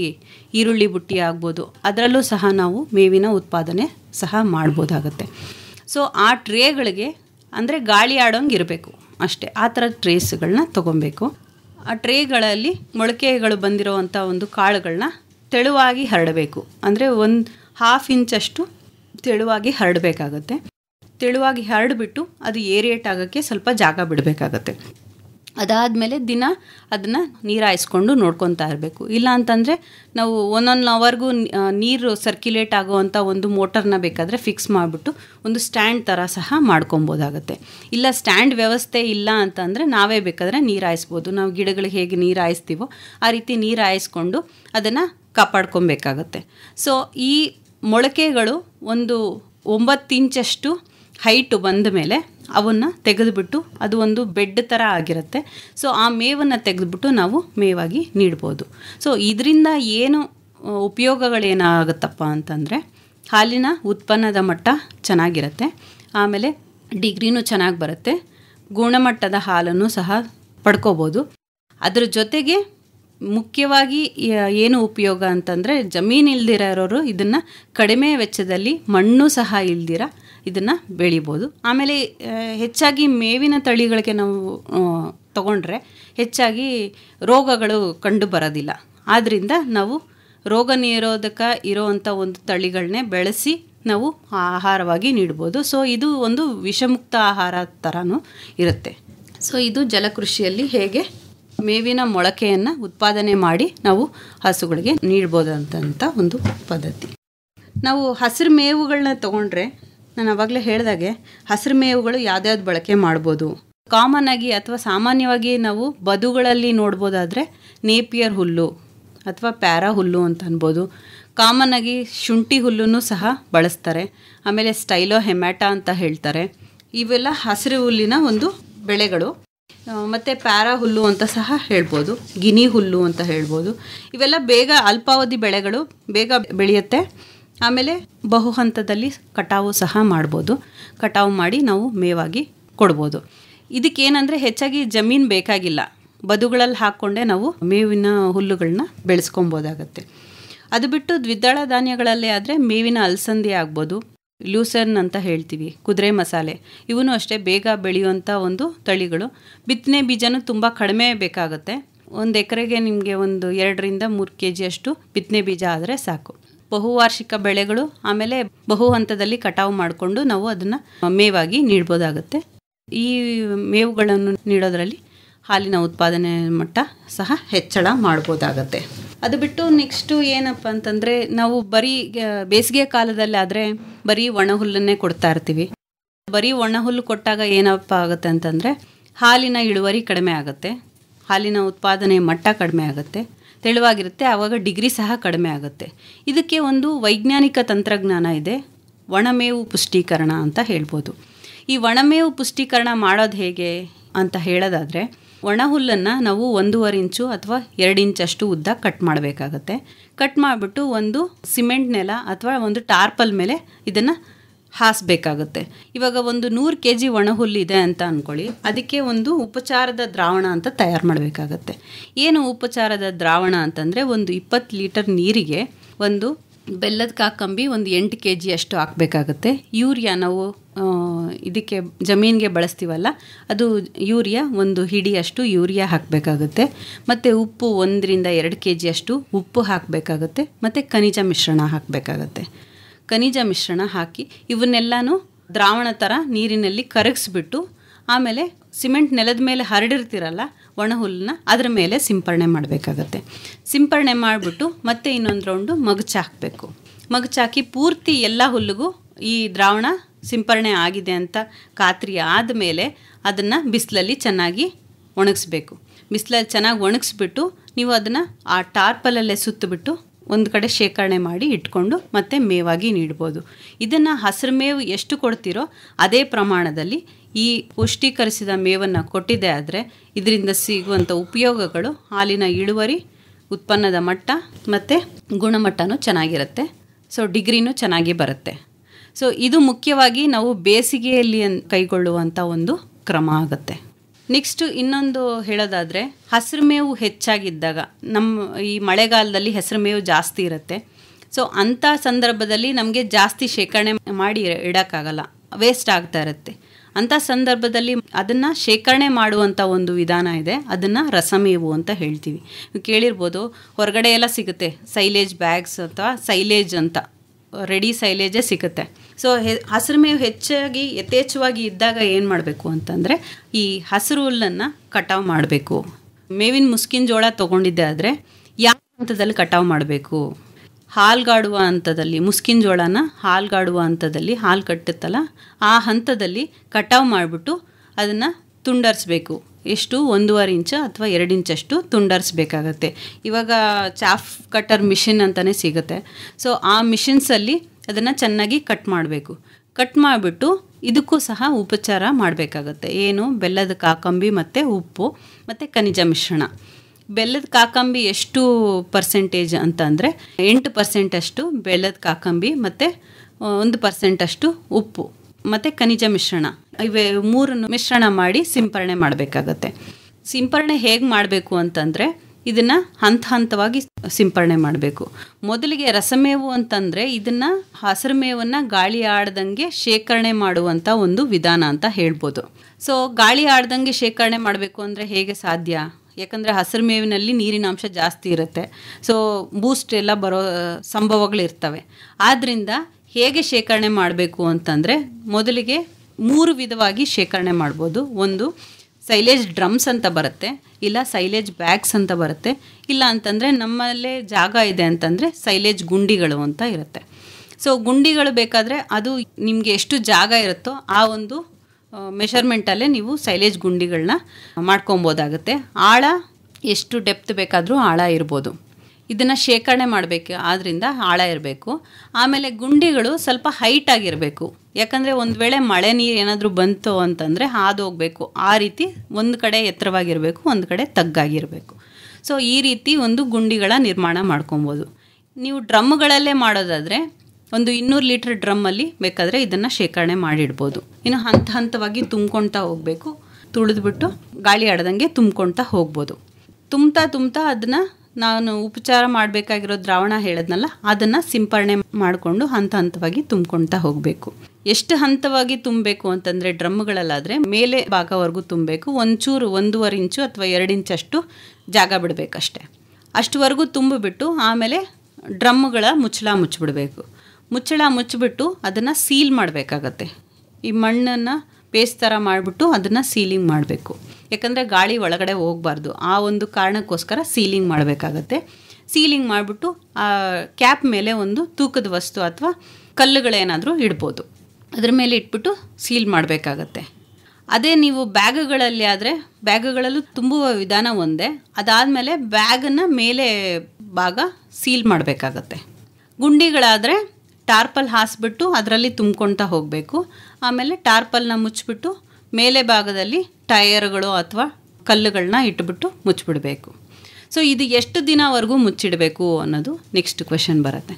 ಈರುಳ್ಳಿ ಬುಟ್ಟಿ ಆಗ್ಬೋದು ಅದರಲ್ಲೂ ಸಹ ನಾವು ಮೇವಿನ ಉತ್ಪಾದನೆ ಸಹ ಮಾಡ್ಬೋದಾಗತ್ತೆ ಸೊ ಆ ಟ್ರೇಗಳಿಗೆ ಅಂದರೆ ಗಾಳಿ ಆಡೋಂಗೆ ಇರಬೇಕು ಅಷ್ಟೇ ಆ ಥರ ಟ್ರೇಸ್ಗಳನ್ನ ತೊಗೊಬೇಕು ಆ ಟ್ರೇಗಳಲ್ಲಿ ಮೊಳಕೆಗಳು ಬಂದಿರೋವಂಥ ಒಂದು ಕಾಳುಗಳನ್ನ ತೆಳುವಾಗಿ ಹರಡಬೇಕು ಅಂದರೆ ಒಂದು ಹಾಫ್ ಇಂಚಷ್ಟು ತೆಳುವಾಗಿ ಹರಡಬೇಕಾಗತ್ತೆ ತೆಳುವಾಗಿ ಹರಡಿಬಿಟ್ಟು ಅದು ಏರಿಯೇಟ್ ಆಗೋಕ್ಕೆ ಸ್ವಲ್ಪ ಜಾಗ ಬಿಡಬೇಕಾಗತ್ತೆ ಅದಾದಮೇಲೆ ದಿನ ಅದನ್ನು ನೀರಾಯಿಸ್ಕೊಂಡು ನೋಡ್ಕೊತಾ ಇರಬೇಕು ಇಲ್ಲ ಅಂತಂದರೆ ನಾವು ಒಂದೊಂದು ಅವರ್ಗೂ ನೀರು ಸರ್ಕ್ಯುಲೇಟ್ ಆಗುವಂಥ ಒಂದು ಮೋಟರ್ನ ಬೇಕಾದರೆ ಫಿಕ್ಸ್ ಮಾಡಿಬಿಟ್ಟು ಒಂದು ಸ್ಟ್ಯಾಂಡ್ ಥರ ಸಹ ಮಾಡ್ಕೊಬೋದಾಗತ್ತೆ ಇಲ್ಲ ಸ್ಟ್ಯಾಂಡ್ ವ್ಯವಸ್ಥೆ ಇಲ್ಲ ಅಂತಂದರೆ ನಾವೇ ಬೇಕಾದರೆ ನೀರು ಹಾಯಿಸ್ಬೋದು ನಾವು ಗಿಡಗಳಿಗೆ ಹೇಗೆ ನೀರು ಹಾಯಿಸ್ತೀವೋ ಆ ರೀತಿ ನೀರು ಹಾಯಿಸ್ಕೊಂಡು ಅದನ್ನು ಕಾಪಾಡ್ಕೊಬೇಕಾಗತ್ತೆ ಸೊ ಈ ಮೊಳಕೆಗಳು ಒಂದು ಒಂಬತ್ತು ಇಂಚಷ್ಟು ಹೈಟು ಬಂದ ಮೇಲೆ ಅವನ್ನು ತೆಗೆದುಬಿಟ್ಟು ಅದು ಒಂದು ಬೆಡ್ ಥರ ಆಗಿರುತ್ತೆ ಸೊ ಆ ಮೇವನ್ನು ತೆಗೆದುಬಿಟ್ಟು ನಾವು ಮೇವಾಗಿ ನೀಡ್ಬೋದು ಸೊ ಇದರಿಂದ ಏನು ಉಪಯೋಗಗಳೇನಾಗುತ್ತಪ್ಪ ಅಂತಂದರೆ ಹಾಲಿನ ಉತ್ಪನ್ನದ ಮಟ್ಟ ಚೆನ್ನಾಗಿರುತ್ತೆ ಆಮೇಲೆ ಡಿಗ್ರಿನೂ ಚೆನ್ನಾಗಿ ಬರುತ್ತೆ ಗುಣಮಟ್ಟದ ಹಾಲನ್ನು ಸಹ ಪಡ್ಕೋಬೋದು ಅದರ ಜೊತೆಗೆ ಮುಖ್ಯವಾಗಿ ಏನು ಉಪಯೋಗ ಅಂತಂದರೆ ಜಮೀನು ಇಲ್ದಿರೋರು ಇದನ್ನು ಕಡಿಮೆ ವೆಚ್ಚದಲ್ಲಿ ಮಣ್ಣು ಸಹ ಇಲ್ದಿರ ಇದನ್ನು ಬೆಳಿಬೋದು ಆಮೇಲೆ ಹೆಚ್ಚಾಗಿ ಮೇವಿನ ತಳಿಗಳಿಗೆ ನಾವು ತಗೊಂಡ್ರೆ ಹೆಚ್ಚಾಗಿ ರೋಗಗಳು ಕಂಡು ಬರೋದಿಲ್ಲ ಆದ್ದರಿಂದ ನಾವು ರೋಗ ನಿರೋಧಕ ಇರೋವಂಥ ಒಂದು ತಳಿಗಳನ್ನೇ ಬೆಳೆಸಿ ನಾವು ಆಹಾರವಾಗಿ ನೀಡ್ಬೋದು ಸೊ ಇದು ಒಂದು ವಿಷಮುಕ್ತ ಆಹಾರ ಥರನೂ ಇರುತ್ತೆ ಸೊ ಇದು ಜಲಕೃಷಿಯಲ್ಲಿ ಹೇಗೆ ಮೇವಿನ ಮೊಳಕೆಯನ್ನು ಉತ್ಪಾದನೆ ಮಾಡಿ ನಾವು ಹಸುಗಳಿಗೆ ನೀಡ್ಬೋದಂತ ಒಂದು ಪದ್ಧತಿ ನಾವು ಹಸಿರು ಮೇವುಗಳನ್ನ ತಗೊಂಡ್ರೆ ನಾನು ಅವಾಗಲೇ ಹೇಳಿದಾಗೆ ಹಸಿರು ಮೇವುಗಳು ಯಾವ್ದಾವ್ದು ಬಳಕೆ ಮಾಡ್ಬೋದು ಕಾಮನ್ ಆಗಿ ಅಥವಾ ಸಾಮಾನ್ಯವಾಗಿ ನಾವು ಬದುಗಳಲ್ಲಿ ನೋಡ್ಬೋದಾದರೆ ನೇಪಿಯರ್ ಹುಲ್ಲು ಅಥವಾ ಪ್ಯಾರಾ ಹುಲ್ಲು ಅಂತ ಅನ್ಬೋದು ಕಾಮನ್ ಆಗಿ ಶುಂಠಿ ಹುಲ್ಲು ಸಹ ಬಳಸ್ತಾರೆ ಆಮೇಲೆ ಸ್ಟೈಲೋ ಹೆಮ್ಯಾಟಾ ಅಂತ ಹೇಳ್ತಾರೆ ಇವೆಲ್ಲ ಹಸಿರು ಹುಲ್ಲಿನ ಒಂದು ಬೆಳೆಗಳು ಮತ್ತು ಪ್ಯಾರಾ ಹುಲ್ಲು ಅಂತ ಸಹ ಹೇಳ್ಬೋದು ಗಿನಿ ಹುಲ್ಲು ಅಂತ ಹೇಳ್ಬೋದು ಇವೆಲ್ಲ ಬೇಗ ಅಲ್ಪಾವಧಿ ಬೆಳೆಗಳು ಬೇಗ ಬೆಳೆಯುತ್ತೆ ಆಮೇಲೆ ಬಹು ಹಂತದಲ್ಲಿ ಕಟಾವು ಸಹ ಮಾಡ್ಬೋದು ಕಟಾವು ಮಾಡಿ ನಾವು ಮೇವಾಗಿ ಕೊಡ್ಬೋದು ಇದಕ್ಕೇನೆಂದರೆ ಹೆಚ್ಚಾಗಿ ಜಮೀನು ಬೇಕಾಗಿಲ್ಲ ಬದುಗಳಲ್ಲಿ ಹಾಕ್ಕೊಂಡೆ ನಾವು ಮೇವಿನ ಹುಲ್ಲುಗಳನ್ನ ಬೆಳೆಸ್ಕೊಬೋದಾಗತ್ತೆ ಅದು ಬಿಟ್ಟು ದ್ವಿದಳ ಧಾನ್ಯಗಳಲ್ಲೇ ಆದರೆ ಮೇವಿನ ಅಲಸಂದಿ ಆಗ್ಬೋದು ಲ್ಯೂಸರ್ನ್ ಅಂತ ಹೇಳ್ತೀವಿ ಕುದುರೆ ಮಸಾಲೆ ಇವನು ಅಷ್ಟೇ ಬೇಗ ಬೆಳೆಯುವಂಥ ಒಂದು ತಳಿಗಳು ಬಿತ್ತನೆ ಬೀಜನೂ ತುಂಬ ಕಡಿಮೆ ಬೇಕಾಗುತ್ತೆ ಒಂದು ಎಕರೆಗೆ ನಿಮಗೆ ಒಂದು ಎರಡರಿಂದ ಮೂರು ಕೆ ಜಿಯಷ್ಟು ಬಿತ್ತನೆ ಬೀಜ ಆದರೆ ಸಾಕು ಬಹುವಾರ್ಷಿಕ ಬೆಳೆಗಳು ಆಮೇಲೆ ಬಹು ಹಂತದಲ್ಲಿ ಕಟಾವು ಮಾಡಿಕೊಂಡು ನಾವು ಅದನ್ನು ಮೇವಾಗಿ ನೀಡ್ಬೋದಾಗುತ್ತೆ ಈ ಮೇವುಗಳನ್ನು ನೀಡೋದರಲ್ಲಿ ಹಾಲಿನ ಉತ್ಪಾದನೆ ಮಟ್ಟ ಸಹ ಹೆಚ್ಚಳ ಮಾಡ್ಬೋದಾಗತ್ತೆ ಅದು ಬಿಟ್ಟು ನೆಕ್ಸ್ಟು ಏನಪ್ಪ ಅಂತಂದರೆ ನಾವು ಬರೀ ಬೇಸಿಗೆ ಕಾಲದಲ್ಲಿ ಆದರೆ ಬರೀ ಒಣ ಹುಲ್ಲನ್ನೇ ಕೊಡ್ತಾ ಇರ್ತೀವಿ ಬರೀ ಒಣ ಹುಲ್ಲು ಕೊಟ್ಟಾಗ ಏನಪ್ಪ ಆಗುತ್ತೆ ಅಂತಂದರೆ ಹಾಲಿನ ಇಳುವರಿ ಕಡಿಮೆ ಆಗುತ್ತೆ ಹಾಲಿನ ಉತ್ಪಾದನೆ ಮಟ್ಟ ಕಡಿಮೆ ಆಗುತ್ತೆ ತೆಳುವಾಗಿರುತ್ತೆ ಆವಾಗ ಡಿಗ್ರಿ ಸಹ ಕಡಿಮೆ ಆಗುತ್ತೆ ಇದಕ್ಕೆ ಒಂದು ವೈಜ್ಞಾನಿಕ ತಂತ್ರಜ್ಞಾನ ಇದೆ ಒಣಮೇವು ಪುಷ್ಟೀಕರಣ ಅಂತ ಹೇಳ್ಬೋದು ಈ ಒಣಮೇವು ಪುಷ್ಟೀಕರಣ ಮಾಡೋದು ಹೇಗೆ ಅಂತ ಹೇಳೋದಾದರೆ ಒಣ ಹುಲ್ಲನ್ನು ನಾವು ಒಂದೂವರೆ ಇಂಚು ಅಥವಾ ಎರಡು ಇಂಚಷ್ಟು ಉದ್ದ ಕಟ್ ಮಾಡಬೇಕಾಗತ್ತೆ ಕಟ್ ಮಾಡಿಬಿಟ್ಟು ಒಂದು ಸಿಮೆಂಟ್ ನೆಲ ಅಥವಾ ಒಂದು ಟಾರ್ಪಲ್ ಮೇಲೆ ಇದನ್ನು ಹಾಸಬೇಕಾಗುತ್ತೆ ಇವಾಗ ಒಂದು ನೂರು ಕೆ ಜಿ ಹುಲ್ಲಿದೆ ಅಂತ ಅಂದ್ಕೊಳ್ಳಿ ಅದಕ್ಕೆ ಒಂದು ಉಪಚಾರದ ದ್ರಾವಣ ಅಂತ ತಯಾರು ಮಾಡಬೇಕಾಗತ್ತೆ ಏನು ಉಪಚಾರದ ದ್ರಾವಣ ಅಂತಂದರೆ ಒಂದು ಇಪ್ಪತ್ತು ಲೀಟರ್ ನೀರಿಗೆ ಒಂದು ಬೆಲ್ಲದ ಕಾಕಂಬಿ ಒಂದು ಎಂಟು ಕೆ ಜಿ ಅಷ್ಟು ಹಾಕಬೇಕಾಗತ್ತೆ ಯೂರಿಯಾ ನಾವು ಇದಕ್ಕೆ ಜಮೀನಿಗೆ ಬಳಸ್ತೀವಲ್ಲ ಅದು ಯೂರಿಯಾ ಒಂದು ಹಿಡಿಯಷ್ಟು ಯೂರಿಯಾ ಹಾಕಬೇಕಾಗುತ್ತೆ ಮತ್ತು ಉಪ್ಪು ಒಂದರಿಂದ ಎರಡು ಕೆ ಜಿಯಷ್ಟು ಉಪ್ಪು ಹಾಕಬೇಕಾಗುತ್ತೆ ಮತ್ತು ಖನಿಜ ಮಿಶ್ರಣ ಹಾಕಬೇಕಾಗತ್ತೆ ಖನಿಜ ಮಿಶ್ರಣ ಹಾಕಿ ಇವನ್ನೆಲ್ಲನೂ ದ್ರಾವಣ ಥರ ನೀರಿನಲ್ಲಿ ಕರಗಿಸ್ಬಿಟ್ಟು ಆಮೇಲೆ ಸಿಮೆಂಟ್ ನೆಲದ ಮೇಲೆ ಹರಡಿರ್ತಿರಲ್ಲ ಒಣ ಹುಲ್ಲನ್ನ ಅದರ ಮೇಲೆ ಸಿಂಪರಣೆ ಮಾಡಬೇಕಾಗತ್ತೆ ಸಿಂಪರಣೆ ಮಾಡಿಬಿಟ್ಟು ಮತ್ತೆ ಇನ್ನೊಂದು ರೌಂಡು ಮಗಚಾಕಬೇಕು ಮಗಚಾಕಿ ಪೂರ್ತಿ ಎಲ್ಲ ಹುಲ್ಲಿಗೂ ಈ ದ್ರಾವಣ ಸಿಂಪರಣೆ ಆಗಿದೆ ಅಂತ ಖಾತ್ರಿ ಆದಮೇಲೆ ಅದನ್ನು ಬಿಸಿಲಲ್ಲಿ ಚೆನ್ನಾಗಿ ಒಣಗಿಸ್ಬೇಕು ಬಿಸಿಲಲ್ಲಿ ಚೆನ್ನಾಗಿ ಒಣಗಿಸ್ಬಿಟ್ಟು ನೀವು ಅದನ್ನು ಆ ಟಾರ್ಪಲಲ್ಲೇ ಸುತ್ತಿಬಿಟ್ಟು ಒಂದು ಕಡೆ ಶೇಖರಣೆ ಮಾಡಿ ಇಟ್ಕೊಂಡು ಮತ್ತೆ ಮೇವಾಗಿ ನೀಡ್ಬೋದು ಇದನ್ನು ಹಸಿರು ಮೇವು ಎಷ್ಟು ಕೊಡ್ತೀರೋ ಅದೇ ಪ್ರಮಾಣದಲ್ಲಿ ಈ ಪುಷ್ಟೀಕರಿಸಿದ ಮೇವನ್ನು ಕೊಟ್ಟಿದೆ ಆದರೆ ಇದರಿಂದ ಸಿಗುವಂಥ ಉಪಯೋಗಗಳು ಹಾಲಿನ ಇಳುವರಿ ಉತ್ಪನ್ನದ ಮಟ್ಟ ಮತ್ತು ಗುಣಮಟ್ಟನೂ ಚೆನ್ನಾಗಿರುತ್ತೆ ಸೊ ಡಿಗ್ರಿನೂ ಚೆನ್ನಾಗಿ ಬರುತ್ತೆ ಸೊ ಇದು ಮುಖ್ಯವಾಗಿ ನಾವು ಬೇಸಿಗೆಯಲ್ಲಿ ಕೈಗೊಳ್ಳುವಂಥ ಒಂದು ಕ್ರಮ ಆಗುತ್ತೆ ನೆಕ್ಸ್ಟ್ ಇನ್ನೊಂದು ಹೇಳೋದಾದರೆ ಹಸಿರು ಮೇವು ಹೆಚ್ಚಾಗಿದ್ದಾಗ ನಮ್ಮ ಈ ಮಳೆಗಾಲದಲ್ಲಿ ಹೆಸರು ಮೇವು ಜಾಸ್ತಿ ಇರುತ್ತೆ ಸೊ ಅಂಥ ಸಂದರ್ಭದಲ್ಲಿ ನಮಗೆ ಜಾಸ್ತಿ ಶೇಖರಣೆ ಮಾಡಿ ಇಡೋಕ್ಕಾಗಲ್ಲ ವೇಸ್ಟ್ ಆಗ್ತಾ ಇರುತ್ತೆ ಅಂಥ ಸಂದರ್ಭದಲ್ಲಿ ಅದನ್ನು ಶೇಖರಣೆ ಮಾಡುವಂಥ ಒಂದು ವಿಧಾನ ಇದೆ ಅದನ್ನು ರಸಮೇವು ಅಂತ ಹೇಳ್ತೀವಿ ಕೇಳಿರ್ಬೋದು ಹೊರಗಡೆ ಎಲ್ಲ ಸಿಗುತ್ತೆ ಸೈಲೇಜ್ ಬ್ಯಾಗ್ಸ್ ಅಥವಾ ಸೈಲೇಜ್ ಅಂತ ರೆಡಿ ಸೈಲೇಜೇ ಸಿಗುತ್ತೆ ಸೊ ಹೆ ಹಸಿರು ಮೇವು ಹೆಚ್ಚಾಗಿ ಯಥೇಚ್ಛವಾಗಿ ಇದ್ದಾಗ ಏನು ಮಾಡಬೇಕು ಅಂತಂದರೆ ಈ ಹಸಿರು ಹುಲ್ಲನ್ನು ಕಟಾವು ಮಾಡಬೇಕು ಮೇವಿನ ಮುಸ್ಕಿನ ಜೋಳ ತೊಗೊಂಡಿದ್ದೆ ಆದರೆ ಯಾವ ಹಂತದಲ್ಲಿ ಕಟಾವು ಮಾಡಬೇಕು ಹಾಲ್ಗಾಡುವ ಹಂತದಲ್ಲಿ ಮುಸ್ಕಿನ ಜೋಳನ ಹಾಲ್ಗಾಡುವ ಹಂತದಲ್ಲಿ ಹಾಲು ಕಟ್ಟುತ್ತಲ್ಲ ಆ ಹಂತದಲ್ಲಿ ಕಟಾವು ಮಾಡಿಬಿಟ್ಟು ಅದನ್ನು ತುಂಡರಿಸ್ಬೇಕು ಎಷ್ಟು ಒಂದೂವರೆ ಇಂಚು ಅಥವಾ ಎರಡು ಇಂಚಷ್ಟು ತುಂಡರ್ಸ್ಬೇಕಾಗತ್ತೆ ಇವಾಗ ಚಾಫ್ ಕಟ್ಟರ್ ಮಿಷಿನ್ ಅಂತಲೇ ಸಿಗುತ್ತೆ ಸೊ ಆ ಮಿಷಿನ್ಸಲ್ಲಿ ಅದನ್ನು ಚೆನ್ನಾಗಿ ಕಟ್ ಮಾಡಬೇಕು ಕಟ್ ಮಾಡಿಬಿಟ್ಟು ಇದಕ್ಕೂ ಸಹ ಉಪಚಾರ ಮಾಡಬೇಕಾಗತ್ತೆ ಏನು ಬೆಲ್ಲದ ಕಾಕಂಬಿ ಮತ್ತು ಉಪ್ಪು ಮತ್ತು ಖನಿಜ ಮಿಶ್ರಣ ಬೆಲ್ಲದ ಕಾಕಂಬಿ ಎಷ್ಟು ಪರ್ಸೆಂಟೇಜ್ ಅಂತಂದರೆ ಎಂಟು ಪರ್ಸೆಂಟಷ್ಟು ಬೆಲ್ಲದ ಕಾಕಂಬಿ ಮತ್ತು ಒಂದು ಪರ್ಸೆಂಟಷ್ಟು ಉಪ್ಪು ಮತ್ತು ಖನಿಜ ಮಿಶ್ರಣ ಇವೆ ಮೂರನ್ನು ಮಿಶ್ರಣ ಮಾಡಿ ಸಿಂಪರಣೆ ಮಾಡಬೇಕಾಗತ್ತೆ ಸಿಂಪರಣೆ ಹೇಗೆ ಮಾಡಬೇಕು ಅಂತಂದರೆ ಇದನ್ನು ಹಂತ ಹಂತವಾಗಿ ಸಿಂಪರಣೆ ಮಾಡಬೇಕು ಮೊದಲಿಗೆ ರಸಮೇವು ಅಂತಂದರೆ ಇದನ್ನು ಹಸಿರು ಮೇವನ್ನು ಗಾಳಿ ಆಡ್ದಂಗೆ ಶೇಖರಣೆ ಮಾಡುವಂಥ ಒಂದು ವಿಧಾನ ಅಂತ ಹೇಳ್ಬೋದು ಸೊ ಗಾಳಿ ಆಡ್ದಂಗೆ ಶೇಖರಣೆ ಮಾಡಬೇಕು ಅಂದರೆ ಹೇಗೆ ಸಾಧ್ಯ ಯಾಕಂದರೆ ಹಸಿರು ಮೇವಿನಲ್ಲಿ ನೀರಿನ ಅಂಶ ಜಾಸ್ತಿ ಇರುತ್ತೆ ಸೊ ಬೂಸ್ಟ್ ಎಲ್ಲ ಬರೋ ಸಂಭವಗಳಿರ್ತವೆ ಆದ್ದರಿಂದ ಹೇಗೆ ಶೇಖರಣೆ ಮಾಡಬೇಕು ಅಂತಂದರೆ ಮೊದಲಿಗೆ ಮೂರು ವಿಧವಾಗಿ ಶೇಖರಣೆ ಮಾಡ್ಬೋದು ಒಂದು ಸೈಲೇಜ್ ಡ್ರಮ್ಸ್ ಅಂತ ಬರುತ್ತೆ ಇಲ್ಲ ಸೈಲೇಜ್ ಬ್ಯಾಗ್ಸ್ ಅಂತ ಬರುತ್ತೆ ಇಲ್ಲ ಅಂತಂದರೆ ನಮ್ಮಲ್ಲೇ ಜಾಗ ಇದೆ ಅಂತಂದರೆ ಸೈಲೇಜ್ ಗುಂಡಿಗಳು ಅಂತ ಇರುತ್ತೆ ಸೊ ಗುಂಡಿಗಳು ಬೇಕಾದರೆ ಅದು ನಿಮಗೆ ಎಷ್ಟು ಜಾಗ ಇರುತ್ತೋ ಆ ಒಂದು ಮೆಷರ್ಮೆಂಟಲ್ಲೇ ನೀವು ಸೈಲೇಜ್ ಗುಂಡಿಗಳನ್ನ ಮಾಡ್ಕೊಬೋದಾಗುತ್ತೆ ಆಳ ಎಷ್ಟು ಡೆಪ್ತ್ ಬೇಕಾದರೂ ಆಳ ಇರ್ಬೋದು ಇದನ್ನು ಶೇಖರಣೆ ಮಾಡಬೇಕು ಆದ್ದರಿಂದ ಆಳ ಇರಬೇಕು ಆಮೇಲೆ ಗುಂಡಿಗಳು ಸ್ವಲ್ಪ ಹೈಟ್ ಆಗಿರಬೇಕು ಯಾಕಂದರೆ ಒಂದು ವೇಳೆ ಮಳೆ ನೀರು ಏನಾದರೂ ಬಂತು ಅಂತಂದರೆ ಹಾದು ಹೋಗಬೇಕು ಆ ರೀತಿ ಒಂದು ಕಡೆ ಎತ್ತರವಾಗಿರಬೇಕು ಒಂದು ಕಡೆ ತಗ್ಗಾಗಿರಬೇಕು ಸೊ ಈ ರೀತಿ ಒಂದು ಗುಂಡಿಗಳ ನಿರ್ಮಾಣ ಮಾಡ್ಕೊಬೋದು ನೀವು ಡ್ರಮ್ಗಳಲ್ಲೇ ಮಾಡೋದಾದರೆ ಒಂದು ಇನ್ನೂರು ಲೀಟ್ರ್ ಡ್ರಮ್ಮಲ್ಲಿ ಬೇಕಾದರೆ ಇದನ್ನು ಶೇಖರಣೆ ಮಾಡಿಡ್ಬೋದು ಇನ್ನು ಹಂತ ಹಂತವಾಗಿ ತುಂಬ್ಕೊಳ್ತಾ ಹೋಗಬೇಕು ತುಳಿದ್ಬಿಟ್ಟು ಗಾಳಿ ಆಡ್ದಂಗೆ ತುಂಬ್ಕೊಳ್ತಾ ಹೋಗ್ಬೋದು ತುಂಬ್ತಾ ತುಂಬ್ತಾ ಅದನ್ನು ನಾನು ಉಪಚಾರ ಮಾಡಬೇಕಾಗಿರೋ ದ್ರಾವಣ ಹೇಳದ್ನಲ್ಲ ಅದನ್ನು ಸಿಂಪರಣೆ ಮಾಡಿಕೊಂಡು ಹಂತ ಹಂತವಾಗಿ ತುಂಬ್ಕೊಳ್ತಾ ಹೋಗಬೇಕು ಎಷ್ಟು ಹಂತವಾಗಿ ತುಂಬಬೇಕು ಅಂತಂದರೆ ಡ್ರಮ್ಗಳಲ್ಲಾದರೆ ಮೇಲೆ ಭಾಗವರೆಗೂ ತುಂಬಬೇಕು ಒಂಚೂರು ಒಂದೂವರೆ ಇಂಚು ಅಥವಾ ಎರಡು ಇಂಚಷ್ಟು ಜಾಗ ಬಿಡಬೇಕಷ್ಟೆ ಅಷ್ಟುವರೆಗೂ ತುಂಬಿಬಿಟ್ಟು ಆಮೇಲೆ ಡ್ರಮ್ಗಳ ಮುಚ್ಚಳ ಮುಚ್ಚಿಬಿಡಬೇಕು ಮುಚ್ಚಳ ಮುಚ್ಚಿಬಿಟ್ಟು ಅದನ್ನು ಸೀಲ್ ಮಾಡಬೇಕಾಗತ್ತೆ ಈ ಮಣ್ಣನ್ನು ಪೇಸ್ಟ್ ಥರ ಮಾಡಿಬಿಟ್ಟು ಅದನ್ನು ಸೀಲಿಂಗ್ ಮಾಡಬೇಕು ಯಾಕಂದರೆ ಗಾಳಿ ಒಳಗಡೆ ಹೋಗಬಾರ್ದು ಆ ಒಂದು ಕಾರಣಕ್ಕೋಸ್ಕರ ಸೀಲಿಂಗ್ ಮಾಡಬೇಕಾಗತ್ತೆ ಸೀಲಿಂಗ್ ಮಾಡಿಬಿಟ್ಟು ಆ ಕ್ಯಾಪ್ ಮೇಲೆ ಒಂದು ತೂಕದ ವಸ್ತು ಅಥವಾ ಕಲ್ಲುಗಳೇನಾದರೂ ಇಡ್ಬೋದು ಅದ್ರ ಮೇಲೆ ಇಟ್ಬಿಟ್ಟು ಸೀಲ್ ಮಾಡಬೇಕಾಗತ್ತೆ ಅದೇ ನೀವು ಬ್ಯಾಗ್ಗಳಲ್ಲಿ ಆದರೆ ಬ್ಯಾಗ್ಗಳಲ್ಲೂ ತುಂಬುವ ವಿಧಾನ ಒಂದೇ ಅದಾದಮೇಲೆ ಬ್ಯಾಗನ್ನು ಮೇಲೆ ಭಾಗ ಸೀಲ್ ಮಾಡಬೇಕಾಗತ್ತೆ ಗುಂಡಿಗಳಾದರೆ ಟಾರ್ಪಲ್ ಹಾಸ್ಬಿಟ್ಟು ಅದರಲ್ಲಿ ತುಂಬ್ಕೊಳ್ತಾ ಹೋಗಬೇಕು ಆಮೇಲೆ ಟಾರ್ಪಲ್ನ ಮುಚ್ಚಿಬಿಟ್ಟು ಮೇಲೆ ಭಾಗದಲ್ಲಿ ಟೈರ್ಗಳು ಅಥವಾ ಕಲ್ಲುಗಳನ್ನ ಇಟ್ಬಿಟ್ಟು ಮುಚ್ಚಿಬಿಡಬೇಕು ಸೊ ಇದು ಎಷ್ಟು ದಿನವರೆಗೂ ಮುಚ್ಚಿಡಬೇಕು ಅನ್ನೋದು ನೆಕ್ಸ್ಟ್ ಕ್ವೆಶನ್ ಬರುತ್ತೆ